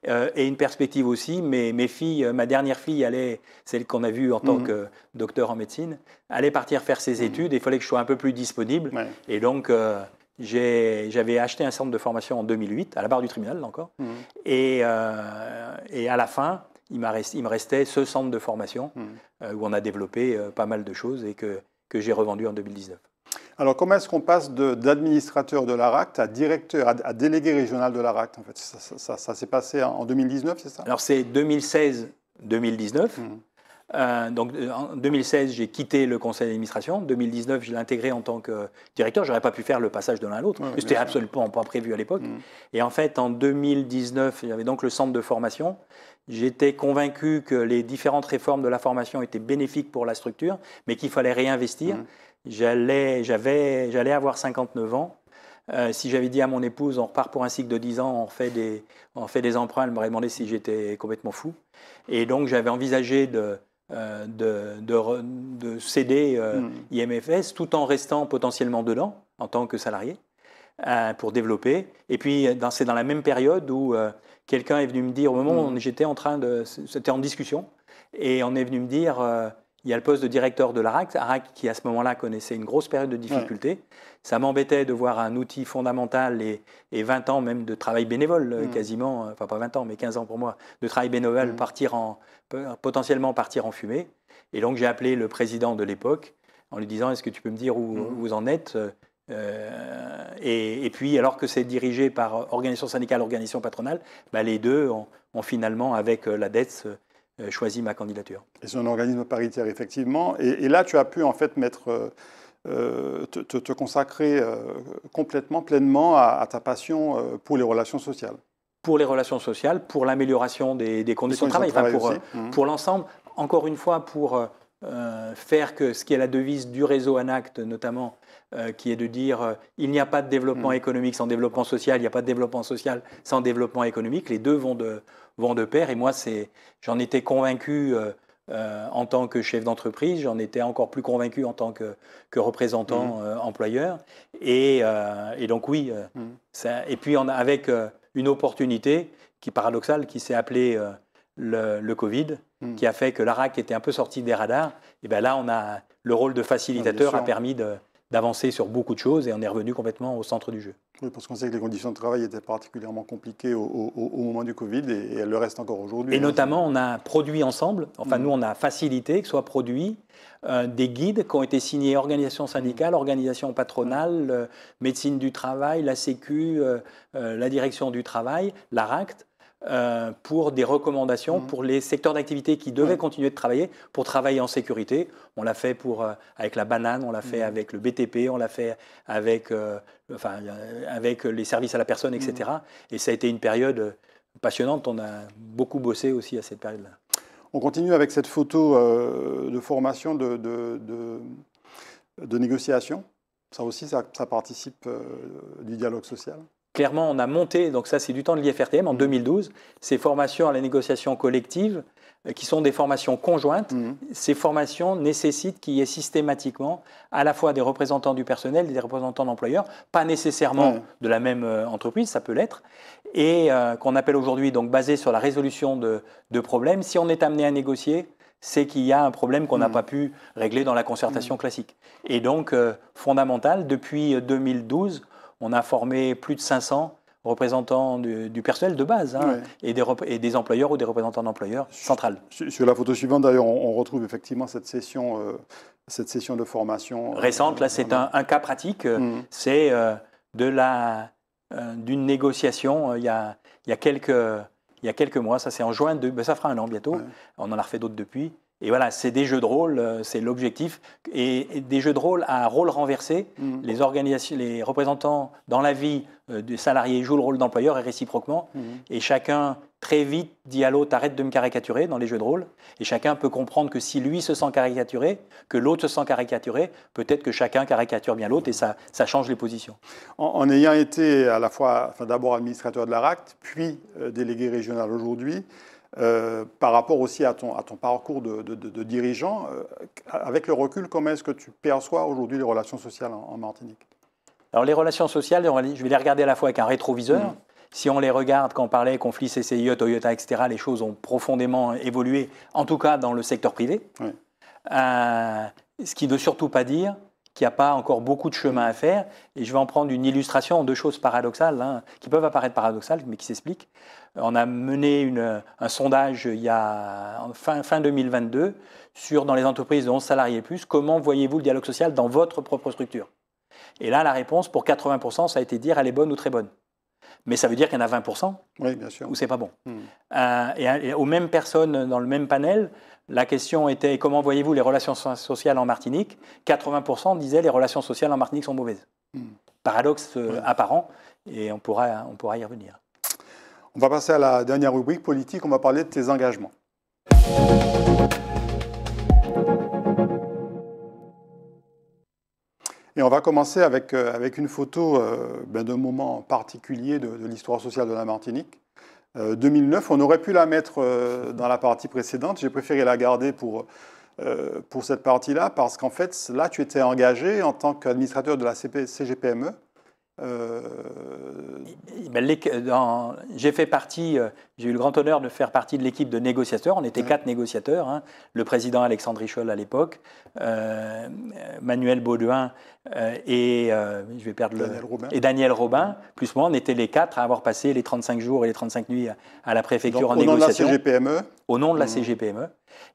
euh, et une perspective aussi, mes filles, euh, ma dernière fille allait, celle qu'on a vue en tant mhm. que docteur en médecine, allait partir faire ses mhm. études et il fallait que je sois un peu plus disponible. Et donc j'avais acheté un centre de formation en 2008, à la barre du tribunal encore, et, à la fin, il, me restait ce centre de formation où on a développé pas mal de choses et que j'ai revendu en 2019. Alors, comment est-ce qu'on passe d'administrateur de, l'ARACT à directeur, à, délégué régional de l'ARACT En fait, ça, s'est passé en 2019, c'est ça Alors, c'est 2016-2019. Hum. Euh, donc euh, en 2016, j'ai quitté le conseil d'administration. En 2019, je l'ai intégré en tant que directeur. Je n'aurais pas pu faire le passage de l'un à l'autre. C'était absolument pas prévu à l'époque. Hum. Et en fait, en 2019, il y avait donc le centre de formation. J'étais convaincu que les différentes réformes de la formation étaient bénéfiques pour la structure, mais qu'il fallait réinvestir. Hum j'allais, j'avais, j'allais avoir 59 ans. Euh, si j'avais dit à mon épouse, on repart pour un cycle de 10 ans, on fait des, on fait des emprunts, elle m'aurait demandé si j'étais complètement fou. Et donc j'avais envisagé de, euh, de, de, céder euh, hmm. IMFS tout en restant potentiellement dedans en tant que salarié pour développer. Et puis c'est dans la même période où quelqu'un est venu me dire, au moment où hmm. j'étais en train de... C'était en discussion, et on est venu me dire... Il y a le poste de directeur de l'ARAC, ARAC qui à ce moment-là connaissait une grosse période de difficultés. Ça m'embêtait de voir un outil fondamental et, 20 ans même de travail bénévole euh, mm. quasiment, euh, enfin pas 20 ans mais 15 ans pour moi, de travail bénévole mm. partir en, potentiellement partir en fumée. Et donc j'ai appelé le président de l'époque en lui disant est-ce que tu peux me dire où, mm. vous en êtes euh, et, puis, alors que c'est dirigé par organisation syndicale, organisation patronale, bah, les deux ont, ont finalement, avec la dette, euh, choisi ma candidature. C'est un organisme paritaire, effectivement. Et, là, tu as pu en fait mettre, euh, euh, te, consacrer complètement, pleinement à, ta passion pour les relations sociales. Pour les relations sociales, pour l'amélioration des, conditions de travail, pour, pour l'ensemble. Encore une fois, pour faire que ce qui est la devise du réseau ANACT, notamment, euh, qui est de dire euh, il n'y a pas de développement hmm. économique sans développement social, il n'y a pas de développement social sans développement économique. Les deux vont de, vont de pair. Et moi, j'en étais convaincu euh, en tant que chef d'entreprise, j'en étais encore plus convaincu en tant que, que représentant hmm. employeur. Et, et, donc oui, hmm. et puis avec une opportunité qui paradoxale, qui s'est appelée le, Covid, qui a fait que l'ARAC était un peu sorti des radars. Et bien là, on a, le rôle de ah, facilitateur a permis de d'avancer sur beaucoup de choses et on est revenu complètement au centre du jeu. Oui, parce qu'on sait que les conditions de travail étaient particulièrement compliquées au, moment du Covid et, elles le restent encore aujourd'hui. Et notamment, on a produit ensemble, enfin mm. nous on a facilité que soient produits euh, des guides qui ont été signés organisation syndicale, mm. organisation patronale, mm. euh, médecine du travail, la Sécu, euh, la direction du travail, la RACT. Euh, pour des recommandations mmh. pour les secteurs d'activité qui devaient continuer de travailler, pour travailler en sécurité. On l'a fait pour, euh, avec la banane, on l'a fait mmh. avec le BTP, on l'a fait avec, euh, enfin, avec les services à la personne, etc. Mmh. Et ça a été une période passionnante. On a beaucoup bossé aussi à cette période-là. On continue avec cette photo de formation de, de, de, négociation. Ça aussi, ça participe du dialogue social clairement, on a monté, donc ça c'est du temps de l'IFRTM en 2012, mmh. ces formations à la négociation collective, euh, qui sont des formations conjointes. Mmh. Ces formations nécessitent qu'il y ait systématiquement à la fois des représentants du personnel et des représentants d'employeurs, pas nécessairement de la même euh, entreprise, ça peut l'être, et euh, qu'on appelle aujourd'hui donc basé sur la résolution de, problèmes. Si on est amené à négocier, c'est qu'il y a un problème qu'on n'a mmh. pas pu régler dans la concertation classique. Et donc, fondamental, depuis 2012, on a formé plus de 500 représentants du, personnel de base hein, et, des, employeurs ou des représentants d'employeurs centrales. Sur, la photo suivante, d'ailleurs, on, retrouve effectivement cette session, euh, cette session de formation. Euh, Récente, là, c'est un, cas pratique. Euh, mm. C'est de la d'une négociation il y, a, il, y a quelques, quelques mois. Ça, c'est en juin. De, ben, ça fera un an bientôt. On en a refait d'autres depuis. Et voilà, c'est des jeux de rôle, euh, c'est l'objectif. Et des jeux de rôle à rôle renversé. Mm. Les, représentants dans la vie euh, des salariés jouent le rôle d'employeur et réciproquement. Mm. Et chacun, très vite, dit à l'autre arrête de me caricaturer dans les jeux de rôle. Et chacun peut comprendre que si lui se sent caricaturé, que l'autre se sent caricaturé, peut-être que chacun caricature bien l'autre et ça, change les positions. En, ayant été à la fois, d'abord administrateur de l'ARACT, puis euh, délégué régional aujourd'hui, euh, par rapport aussi à ton, à ton parcours de, dirigeant, euh, avec le recul, comment est-ce que tu perçois aujourd'hui les relations sociales en, Martinique Alors les relations sociales, je vais les regarder à la fois avec un rétroviseur. Mm. Si on les regarde, quand on parlait conflit CCI, Toyota, etc., les choses ont profondément évolué, en tout cas dans le secteur privé. Euh, ce qui ne veut surtout pas dire il n'y a pas encore beaucoup de chemin à faire. Et je vais en prendre une illustration en deux choses paradoxales, hein, qui peuvent apparaître paradoxales, mais qui s'expliquent. On a mené un sondage il y a fin, 2022 sur, dans les entreprises de 11 salariés plus, comment voyez-vous le dialogue social dans votre propre structure Et là, la réponse pour 80%, ça a été dire elle est bonne ou très bonne. Mais ça veut dire qu'il y en a 20% oui, bien sûr. où c'est pas bon. Hmm. Euh, et, aux mêmes personnes dans le même panel, la question était comment voyez-vous les relations sociales en Martinique 80% disaient les relations sociales en Martinique sont mauvaises. Hmm. Paradoxe euh, apparent, et on pourra, on pourra y revenir. On va passer à la dernière rubrique politique, on va parler de tes engagements. Et on va commencer avec, euh, une photo euh, ben, d'un moment particulier de l'histoire sociale de la Martinique. 2009. Euh, on aurait pu la mettre euh, dans la partie précédente. J'ai préféré la garder pour, euh, pour cette partie-là parce qu'en fait, là, tu étais engagé en tant qu'administrateur de la CGPME euh, ben, dans... j'ai fait partie, euh, j'ai eu le grand honneur de faire partie de l'équipe de négociateurs. On était quatre négociateurs. Hein. Le président Alexandre Richol à l'époque, euh, Manuel Baudouin et je vais perdre Daniel le... Robin. et Daniel Robin. Plus moi, on était les quatre à avoir passé les 35 jours et les 35 nuits à, la préfecture en négociation. Au nom de la CGPME. Au nom de la mmh. CGPME.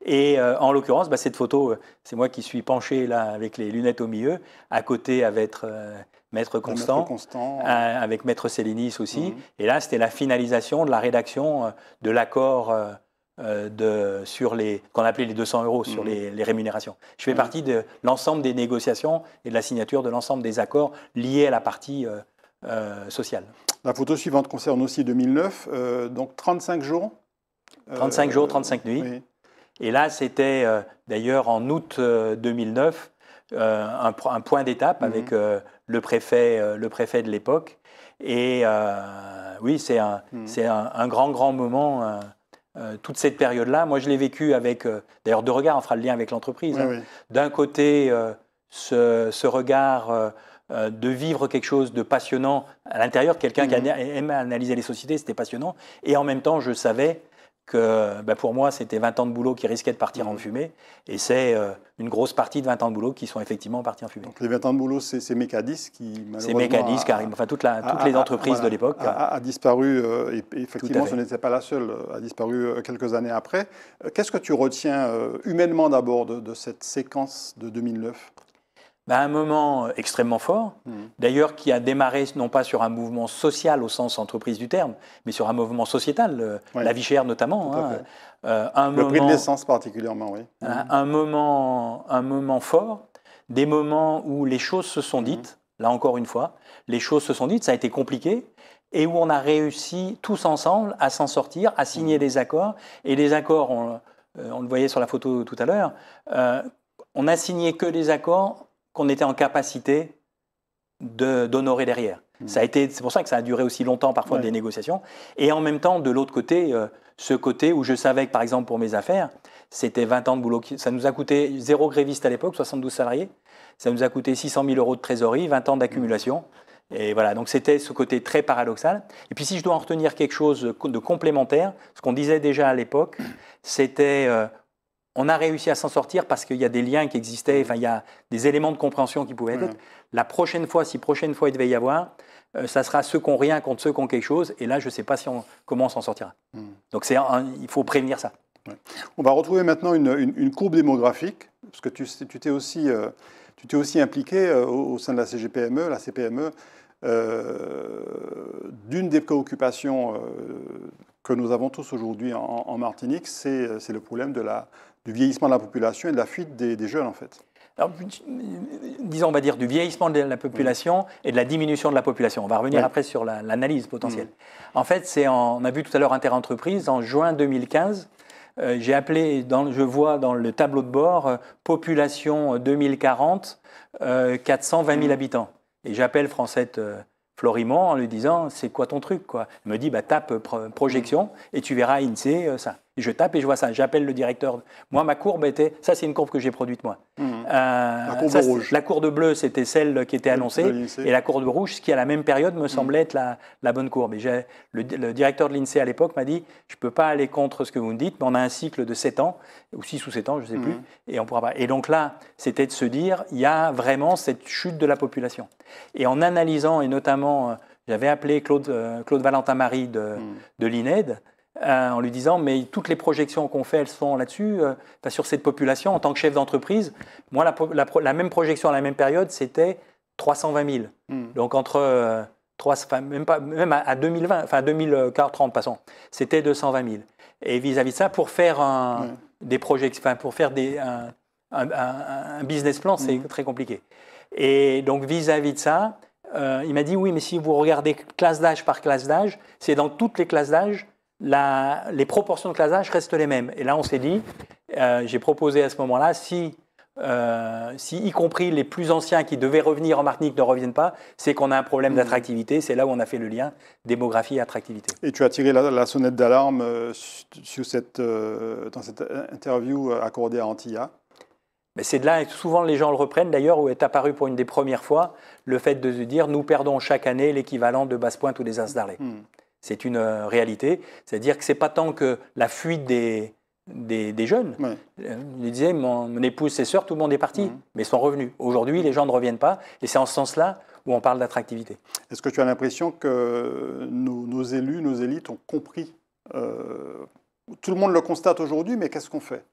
Et en l'occurrence, bah, cette photo, c'est moi qui suis penché là avec les lunettes au milieu, à côté avec Maître Constant, euh, avec Maître Célinis aussi. Mhm. Et là, c'était la finalisation de la rédaction euh, de l'accord euh, de, sur les qu'on appelait les 200 euros sur mhm. les, les, rémunérations. Je fais mhm. partie de l'ensemble des négociations et de la signature de l'ensemble des accords liés à la partie sociale. La photo suivante concerne aussi 2009, donc 35 jours. 35 jours, 35 nuits. Et là, c'était d'ailleurs en août 2009, euh, un, point d'étape mm-hmm. avec euh, le, préfet, euh, le préfet de l'époque. Et oui, mm-hmm. c'est un, un, grand, grand moment. toute cette période-là, moi je l'ai vécu avec, d'ailleurs de regards on fera le lien avec l'entreprise. Hein. D'un côté, ce, regard de vivre quelque chose de passionnant à l'intérieur, quelqu'un qui mm-hmm. aime analyser les sociétés, c'était passionnant, et en même temps je savais que ben, pour moi, c'était 20 ans de boulot qui risquaient de partir en mmh. fumée. Et c'est euh, une grosse partie de 20 ans de boulot qui sont effectivement partis en fumée. Donc les 20 ans de boulot, c'est Mécadis qui, malheureusement, C'est Mécadis, a, Enfin, toutes les entreprises de l'époque. A, disparu, euh, et, effectivement, ce n'était pas la seule, euh, a disparu quelques années après. Qu'est-ce que tu retiens humainement d'abord de, de, cette séquence de 2009 un moment euh, extrêmement fort, mmh. d'ailleurs qui a démarré non pas sur un mouvement social au sens entreprise du terme, mais sur un mouvement sociétal, euh, la vie chère notamment. Hein, euh, le prix de l'essence particulièrement, oui. Un, moment, un moment fort, des moments où les choses se sont mmh. dites, là encore une fois, les choses se sont dites, ça a été compliqué, et où on a réussi tous ensemble à s'en sortir, à signer mmh. des accords, et les accords, on, le voyait sur la photo tout à l'heure, on n'a signé que des accords qu'on était en capacité d'honorer derrière. Hmm. Ça a été, c'est pour ça que ça a duré aussi longtemps parfois des négociations. Et en même temps, de l'autre côté, euh, ce côté où je savais que par exemple pour mes affaires, c'était 20 ans de boulot. Ça nous a coûté zéro gréviste à l'époque, 72 salariés. Ça nous a coûté 600 000 euros de trésorerie, 20 ans d'accumulation. Hmm. Et voilà, donc c'était ce côté très paradoxal. Et puis si je dois en retenir quelque chose de complémentaire, ce qu'on disait déjà à l'époque, c'était euh, on a réussi à s'en sortir parce qu'il y a des liens qui existaient, enfin, il y a des éléments de compréhension qui pouvaient être. La prochaine fois, si prochaine fois il devait y avoir, euh, ça sera ceux qui ont rien contre ceux qui ont quelque chose. Et là, je ne sais pas si on, comment on s'en sortira. Hmm. Donc, c'est il faut prévenir ça. On va retrouver maintenant une, courbe démographique, parce que tu t'es aussi, euh, tu t'es aussi impliqué euh, au, sein de la CGPME, la CPME, d'une des préoccupations que nous avons tous aujourd'hui en Martinique, c'est le problème de la, du vieillissement de la population et de la fuite des, jeunes, en fait. Alors, disons, on va dire du vieillissement de la population et de la diminution de la population. On va revenir après sur l'analyse potentielle. Mm. En fait, c'est on a vu tout à l'heure Interentreprise, en juin 2015, euh, j'ai appelé, dans, je vois dans le tableau de bord, euh, population 2040, 420 000 habitants. Et j'appelle Francette euh, Florimont en lui disant, c'est quoi ton truc quoi Elle me dit, bah, tape projection mm. et tu verras INSEE ça je tape et je vois ça. J'appelle le directeur. Moi, ma courbe était. Ça, c'est une courbe que j'ai produite, moi. Mmh. Euh, la courbe rouge. La courbe bleue, c'était celle qui était mmh, annoncée. Et la courbe rouge, ce qui, à la même période, me mmh. semblait être la, bonne courbe. Et le, le, directeur de l'INSEE à l'époque m'a dit Je ne peux pas aller contre ce que vous me dites, mais on a un cycle de 7 ans, ou 6 ou 7 ans, je ne sais plus. Et, on pourra pas. et donc là, c'était de se dire il y a vraiment cette chute de la population. Et en analysant, et notamment, euh, j'avais appelé Claude, euh, Valentin-Marie de, de l'INED euh, en lui disant mais toutes les projections qu'on fait, elles sont là-dessus, euh, sur cette population. En tant que chef d'entreprise, moi, la, même projection à la même période, c'était 320 000. Hmm. Donc entre euh, même, pas, même à, 2020, enfin à 2030, passons, c'était 220 000. Et vis-à-vis de ça, pour faire un, hmm. des projets enfin, pour faire des, un, business plan, c'est hmm. très compliqué. Et donc vis à -vis de ça, il m'a dit oui, mais si vous regardez classe d'âge par classe d'âge, c'est dans toutes les classes d'âge les proportions de classage restent les mêmes. Et là, on s'est dit, euh, j'ai proposé à ce moment-là, si, euh, si y compris les plus anciens qui devaient revenir en Martinique ne reviennent pas, c'est qu'on a un problème mmh. d'attractivité. C'est là où on a fait le lien démographie et attractivité. Et tu as tiré la, sonnette d'alarme euh, sur dans cette interview accordée à Antilla. C'est de là, que souvent les gens le reprennent d'ailleurs, où est apparu pour une des premières fois le fait de se dire nous perdons chaque année l'équivalent de basse pointe ou des As d'arrêt. Mmh. C'est une euh, réalité. C'est-à-dire que ce n'est pas tant que la fuite des, jeunes. Je euh, disais, mon, épouse, ses sœurs, tout le monde est parti, mhm. mais sont revenus. Aujourd'hui, les gens ne reviennent pas, et c'est en ce sens-là où on parle d'attractivité. Est-ce que tu as l'impression que nos, élus, nos élites ont compris euh, Tout le monde le constate aujourd'hui, mais qu'est-ce qu'on fait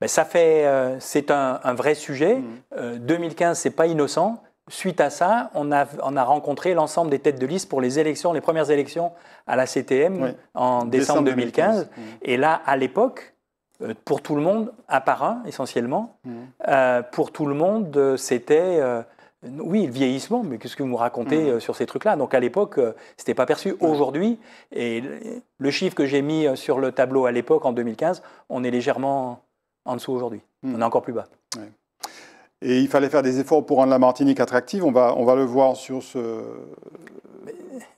ben, ça fait, c'est un, vrai sujet. 2015, mhm. c'est pas innocent. Suite à ça, on a, on a rencontré l'ensemble des têtes de liste pour les élections, les premières élections à la CTM en décembre, 2015. Mm. Et là, à l'époque, euh, pour tout le monde, à part un essentiellement, mm. euh, pour tout le monde, euh, c'était oui, le vieillissement, mais qu'est-ce que vous me racontez mm. sur ces trucs-là Donc à l'époque, ce n'était pas perçu. Aujourd'hui, et le chiffre que j'ai mis sur le tableau à l'époque, en 2015, on est légèrement en dessous aujourd'hui. On est encore plus bas. Et il fallait faire des efforts pour rendre la Martinique attractive. On va, on va le voir sur ce.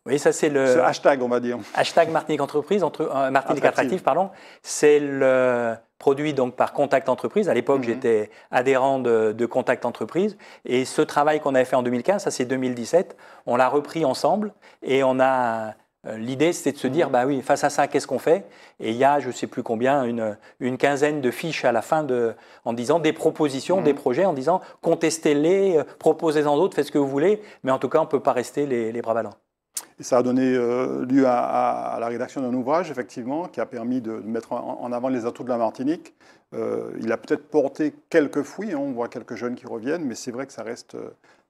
Oui, ça c'est le. hashtag, on va dire. Hashtag Martinique Entreprise, entre, euh, Martinique Attractive, pardon. C'est le produit donc par Contact Entreprise. À l'époque, mhm. j'étais adhérent de, de, Contact Entreprise. Et ce travail qu'on avait fait en 2015, ça c'est 2017, on l'a repris ensemble et on a euh, l'idée, c'est de se dire, mm. bah oui, face à ça, qu'est-ce qu'on fait Et il y a, je ne sais plus combien, une, quinzaine de fiches à la fin de, en disant des propositions, mm. des projets, en disant contestez-les, euh, proposez-en d'autres, faites ce que vous voulez, mais en tout cas, on ne peut pas rester les, bras ballants. Et ça a donné euh, lieu à, la rédaction d'un ouvrage, effectivement, qui a permis de, mettre en, avant les atouts de la Martinique. il a peut-être porté quelques fouilles, hein, on voit quelques jeunes qui reviennent, mais c'est vrai que ça reste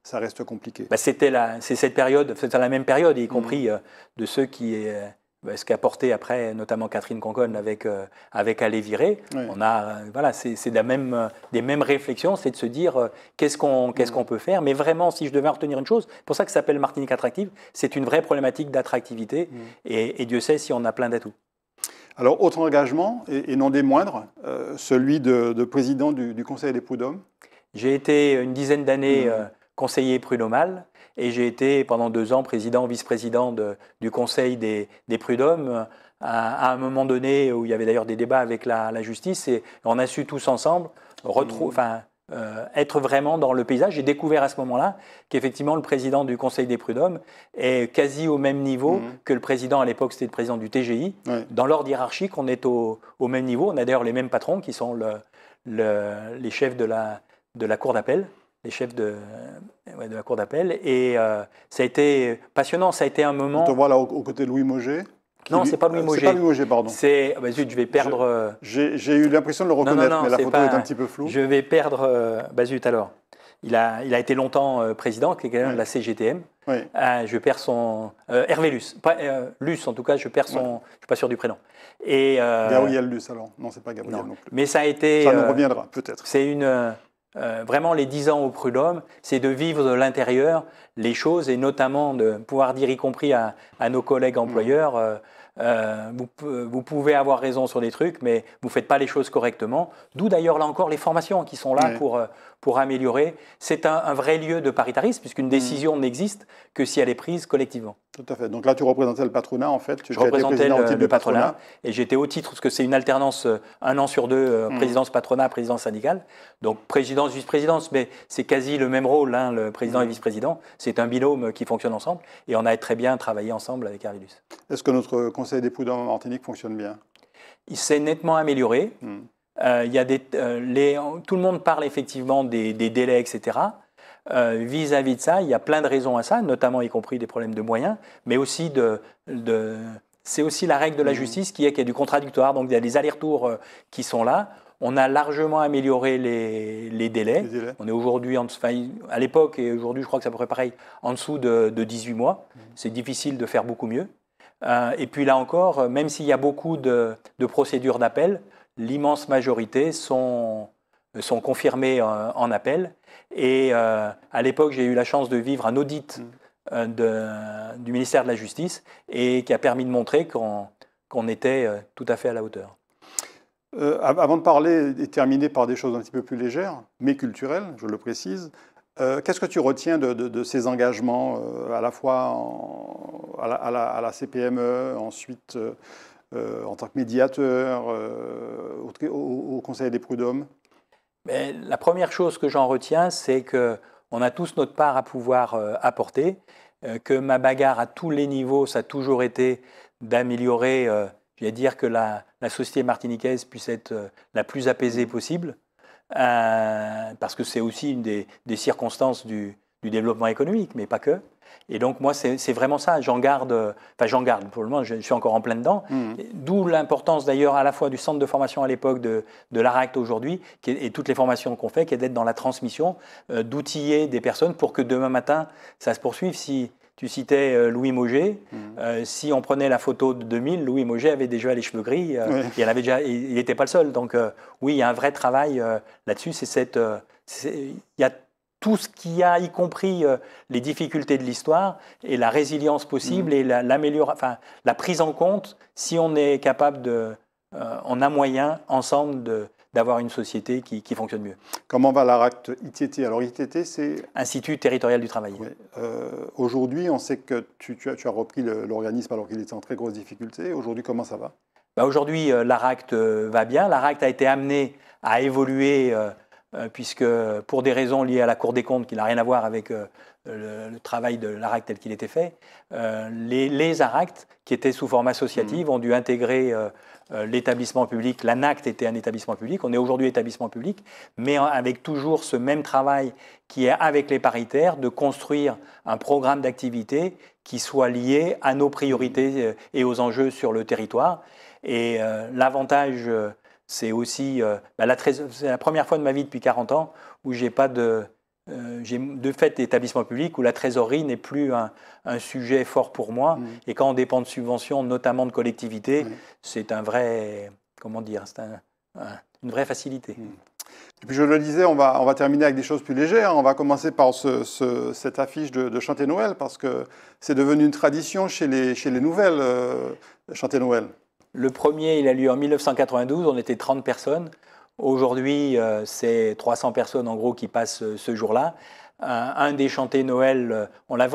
ça reste compliqué. Bah, c'était la, c'est cette période, c'est la même période, y mm. compris euh, de ceux qui euh, bah, ce qu'a porté après notamment Catherine Conconne avec, euh, avec On a, euh, voilà, c'est même, des mêmes réflexions, c'est de se dire qu'est-ce qu'on qu'est-ce mm. qu'on peut faire. Mais vraiment, si je devais en retenir une chose, pour ça que ça s'appelle Martinique attractive, c'est une vraie problématique d'attractivité mm. et, Dieu sait si on a plein d'atouts. Alors, autre engagement, et, non des moindres, celui de, président du, Conseil des Prud'hommes. J'ai été une dizaine d'années conseiller prud'homal et j'ai été pendant deux ans président, vice-président du conseil des, prud'hommes à, un moment donné où il y avait d'ailleurs des débats avec la, justice et on a su tous ensemble euh, être vraiment dans le paysage. J'ai découvert à ce moment-là qu'effectivement le président du Conseil des prud'hommes est quasi au même niveau mhm. que le président à l'époque, c'était le président du TGI. Dans l'ordre hiérarchique, on est au, même niveau. On a d'ailleurs les mêmes patrons qui sont les chefs de de la cour d'appel les chefs de, de la Cour d'appel. Et euh, ça a été passionnant, ça a été un moment. On te voit là aux, côtés de Louis Moget non, c'est pas Louis euh, Moget. C'est pas Louis Moget, pardon. C'est. Ah bah zut, je vais perdre. J'ai euh, eu l'impression de le reconnaître, mais la photo est un petit peu floue. Je vais perdre. Bah zut, alors. Il a, il a été longtemps président, qui est quelqu'un de la CGTM. Oui. je perds son. Hervélus. Hervé Luce. Pas, euh, Luce, en tout cas, je perds son. Je Je suis pas sûr du prénom. Et, Gabriel Luce, alors. Non, ce n'est pas Gabriel non, plus. Mais ça a été. Ça nous reviendra, peut-être. C'est une. Euh, vraiment les dix ans au prud'homme, c'est de vivre de l'intérieur les choses et notamment de pouvoir dire, y compris à, nos collègues employeurs, euh, euh, vous, pouvez avoir raison sur des trucs, mais vous faites pas les choses correctement. D'où d'ailleurs, là encore, les formations qui sont là pour, pour améliorer. C'est un, vrai lieu de paritarisme, puisqu'une mm. décision n'existe que si elle est prise collectivement. Tout à fait. Donc là, tu représentais le patronat, en fait. Tu, je représentais le, patronat, et j'étais au titre, parce que c'est une alternance euh, un an sur deux, euh, mm. présidence patronat, présidence syndicale. Donc présidence, vice-présidence, mais c'est quasi le même rôle, hein, le président et mm. vice-président. C'est un binôme euh, qui fonctionne ensemble, et on a très bien travaillé ensemble avec Arilus. Est-ce que notre conseil des prud'hommes martinique fonctionne bien Il s'est nettement amélioré. Euh, euh, tout le monde parle effectivement des, délais, etc. Euh, vis-à-vis de ça, il y a plein de raisons à ça, notamment y compris des problèmes de moyens, mais aussi c'est aussi la règle de la mmh. justice qui est qu'il y a du contradictoire, donc il y a des allers-retours qui sont là. On a largement amélioré les, délais. On est aujourd'hui, à l'époque et aujourd'hui, je crois que c'est à peu près pareil, en dessous de, 18 mois. Mmh. C'est difficile de faire beaucoup mieux. et puis là encore, même s'il y a beaucoup de procédures d'appel, l'immense majorité sont, sont confirmés euh, en, appel. Et euh, à l'époque, j'ai eu la chance de vivre un audit mm. euh, du ministère de la Justice et qui a permis de montrer qu'on était tout à fait à la hauteur. avant de parler et terminer par des choses un petit peu plus légères, mais culturelles, je le précise, qu'est-ce que tu retiens de, de, ces engagements à la fois à, la, CPME, ensuite euh, en tant que médiateur euh, au, Conseil des prud'hommes ben, La première chose que j'en retiens, c'est que on a tous notre part à pouvoir euh, apporter, que ma bagarre à tous les niveaux, ça a toujours été d'améliorer, je vais dire que la, société martiniquaise puisse être la plus apaisée possible, parce que c'est aussi une des circonstances du, du développement économique, mais pas que. Et donc, moi, c'est vraiment ça. J'en garde, enfin, j'en garde pour le moment, je, suis encore en plein dedans. Mmh. D'où l'importance d'ailleurs à la fois du centre de formation à l'époque de, de l'ARACT aujourd'hui et toutes les formations qu'on fait, qui est d'être dans la transmission, euh, d'outiller des personnes pour que demain matin, ça se poursuive. Si, tu citais euh, Louis Mauger. Mmh. Euh, si on prenait la photo de 2000, Louis Mauger avait déjà les cheveux gris. déjà, il n'était pas le seul. Donc oui, il y a un vrai travail là-dessus. C'est cette, il y a tout ce qui y a, y compris euh, les difficultés de l'histoire, et la résilience possible, mm. et la, enfin, la prise en compte, si on est capable de, on euh, a moyen ensemble d'avoir une société qui, fonctionne mieux. Comment va l'ARACT ITT Alors ITT, c'est... Institut territorial du travail. Euh, aujourd'hui, on sait que tu, as, repris l'organisme alors qu'il était en très grosse difficulté. Aujourd'hui, comment ça va bah, Aujourd'hui, l'ARACT va bien. L'ARACT a été amené à évoluer euh, puisque pour des raisons liées à la Cour des comptes, qui n'a rien à voir avec euh, le, travail de l'ARAC tel qu'il était fait, euh, les, les qui étaient sous forme associative, mm. ont dû intégrer l'établissement public. L'ANACT était un établissement public, on est aujourd'hui établissement public, mais avec toujours ce même travail qui est avec les paritaires, de construire un programme d'activité qui soit lié à nos priorités et aux enjeux sur le territoire. Et l'avantage c'est aussi euh, bah, la, première fois de ma vie depuis 40 ans où j'ai pas de, euh, j'ai de fait d'établissement public où la trésorerie n'est plus un, sujet fort pour moi. Mmh. Et quand on dépend de subventions, notamment de collectivités, mmh. c'est un vrai, comment dire, c'est une vraie facilité. Mmh. je le disais, on va, on va terminer avec des choses plus légères. On va commencer par cette affiche de, de, Chanter Noël, parce que c'est devenu une tradition chez les, chez les nouvelles, euh, chanté Chanter Noël. Le premier, il a lieu en 1992, on était 30 personnes. Aujourd'hui, euh, c'est 300 personnes en gros qui passent euh, ce jour-là. Un, des chantés Noël, euh,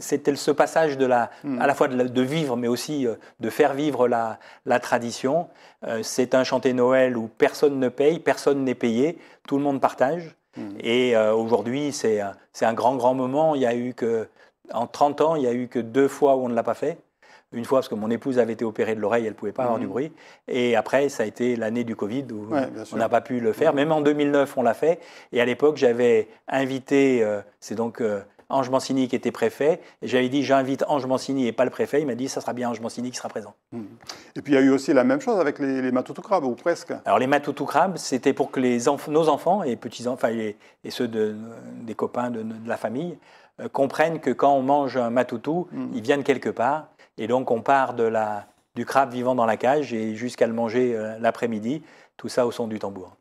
c'était ce passage de la, hmm. à la fois de, vivre, mais aussi de faire vivre la, tradition. c'est un chanté Noël où personne ne paye, personne n'est payé, tout le monde partage. Hmm. Et aujourd'hui, c'est un grand, grand moment. Il y a eu que, en 30 ans, il n'y a eu que deux fois où on ne l'a pas fait une fois parce que mon épouse avait été opérée de l'oreille, elle ne pouvait pas avoir du mhm. bruit. Et après, ça a été l'année du Covid où on n'a pas pu le faire. Mhm. Même en 2009, on l'a fait. Et à l'époque, j'avais invité, euh, c'est donc euh, Ange Mancini qui était préfet. j'avais dit, j'invite Ange Mancini et pas le préfet. Il m'a dit, ça sera bien Ange Mancini qui sera présent. Mhm. Et puis il y a eu aussi la même chose avec les, les crabes ou presque. Alors les crabes c'était pour que les nos enfants et petits-enfants, et, ceux de, des copains de, la famille, euh, comprennent que quand on mange un matoutou, ils viennent quelque part et donc on part de la, du crabe vivant dans la cage et jusqu'à le manger euh, l'après-midi, tout ça au son du tambour.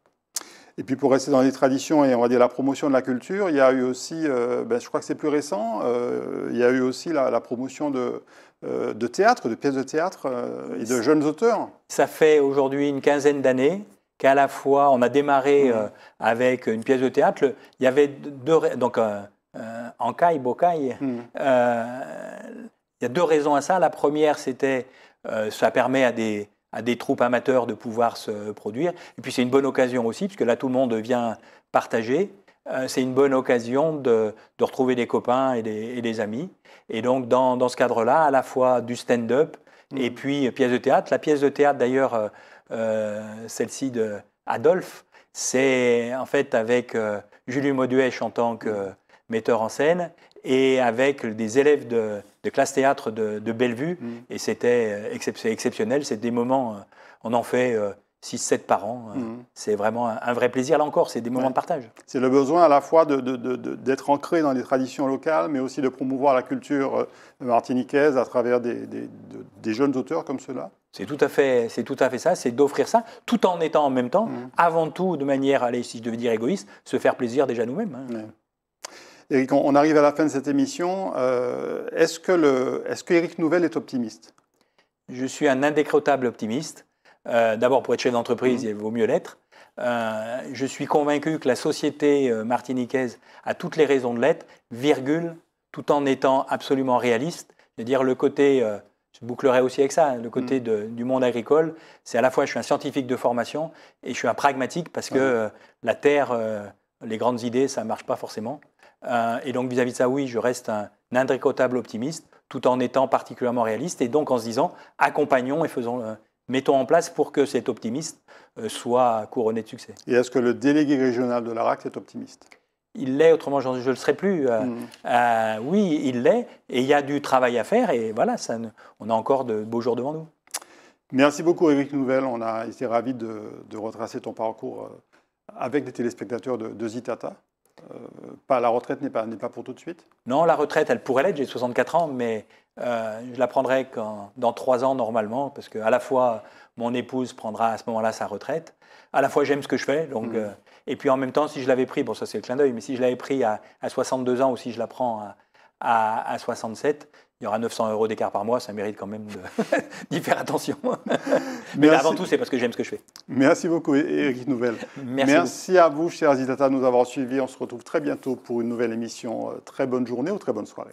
Et puis pour rester dans les traditions et on va dire la promotion de la culture, il y a eu aussi, euh, ben, je crois que c'est plus récent, euh, il y a eu aussi la, promotion de, de, théâtre, de pièces de théâtre et de jeunes auteurs. Ça fait aujourd'hui une quinzaine d'années qu'à la fois on a démarré mmh. avec une pièce de théâtre. il y avait deux, donc en caille, bocaille, mmh. Il y a deux raisons à ça. La première, c'était euh, ça permet à des, à des troupes amateurs de pouvoir se produire. Et puis c'est une bonne occasion aussi, puisque là tout le monde vient partager. Euh, c'est une bonne occasion de, de, retrouver des copains et des, et des amis. Et donc dans, dans ce cadre-là, à la fois du stand-up mmh. et puis euh, pièce de théâtre. La pièce de théâtre d'ailleurs, euh, euh, celle-ci de Adolphe, c'est en fait avec euh, Julie Moduèche en tant que mmh. metteur en scène et avec des élèves de, de classe théâtre de, Bellevue. Mm. Et c'était euh, exceptionnel. C'est des moments, euh, on en fait 6-7 euh, par an. Mm. C'est vraiment un, vrai plaisir. Là encore, c'est des moments de partage. C'est le besoin à la fois d'être de, ancré dans les traditions locales, mais aussi de promouvoir la culture martiniquaise à travers des, jeunes auteurs comme ceux-là. C'est tout à fait, c'est tout à fait ça. C'est d'offrir ça, tout en étant en même temps, mm. avant tout, de manière, allez, si je devais dire égoïste, se faire plaisir déjà nous-mêmes. Hein. Eric, on arrive à la fin de cette émission. Euh, est-ce que, est -ce Nouvel est optimiste Je suis un indécrottable optimiste. Euh, d'abord, pour être chef d'entreprise, mhm. il vaut mieux l'être. Euh, je suis convaincu que la société martiniquaise a toutes les raisons de l'être, virgule, tout en étant absolument réaliste. cest dire le côté, je bouclerai aussi avec ça, hein, le côté mhm. du monde agricole, c'est à la fois je suis un scientifique de formation et je suis un pragmatique parce que la terre, les grandes idées, ça ne marche pas forcément. Euh, et donc vis-à-vis de ça, oui, je reste un indricotable optimiste, tout en étant particulièrement réaliste, et donc en se disant, accompagnons et faisons, euh, mettons en place pour que cet optimiste euh, soit couronné de succès. Et est-ce que le délégué régional de l'ARAC est optimiste il l'est, autrement je ne le serais plus. Mmh. oui, il l'est, et il y a du travail à faire, et voilà, on a encore de beaux jours devant nous. Merci beaucoup, Éric Nouvelle. On a été ravis de, retracer ton parcours avec les téléspectateurs de, de Zitata. Euh, pas, la retraite n'est pas, pour tout de suite Non, la retraite, elle pourrait l'être, j'ai 64 ans, mais euh, je la prendrai quand, dans trois ans normalement, parce qu'à la fois, mon épouse prendra à ce moment-là sa retraite, à la fois, j'aime ce que je fais, donc, mm. euh, et puis en même temps, si je l'avais pris, bon, ça c'est le clin d'œil, mais si je l'avais pris à, 62 ans ou si je la prends à, à, à 67, il y aura 900 euros d'écart par mois, ça mérite quand même d'y faire attention. Mais avant tout, c'est parce que j'aime ce que je fais. Merci beaucoup, Eric Nouvelle. Merci, à vous, chers data de nous avoir suivis. On se retrouve très bientôt pour une nouvelle émission. Euh, très bonne journée ou très bonne soirée.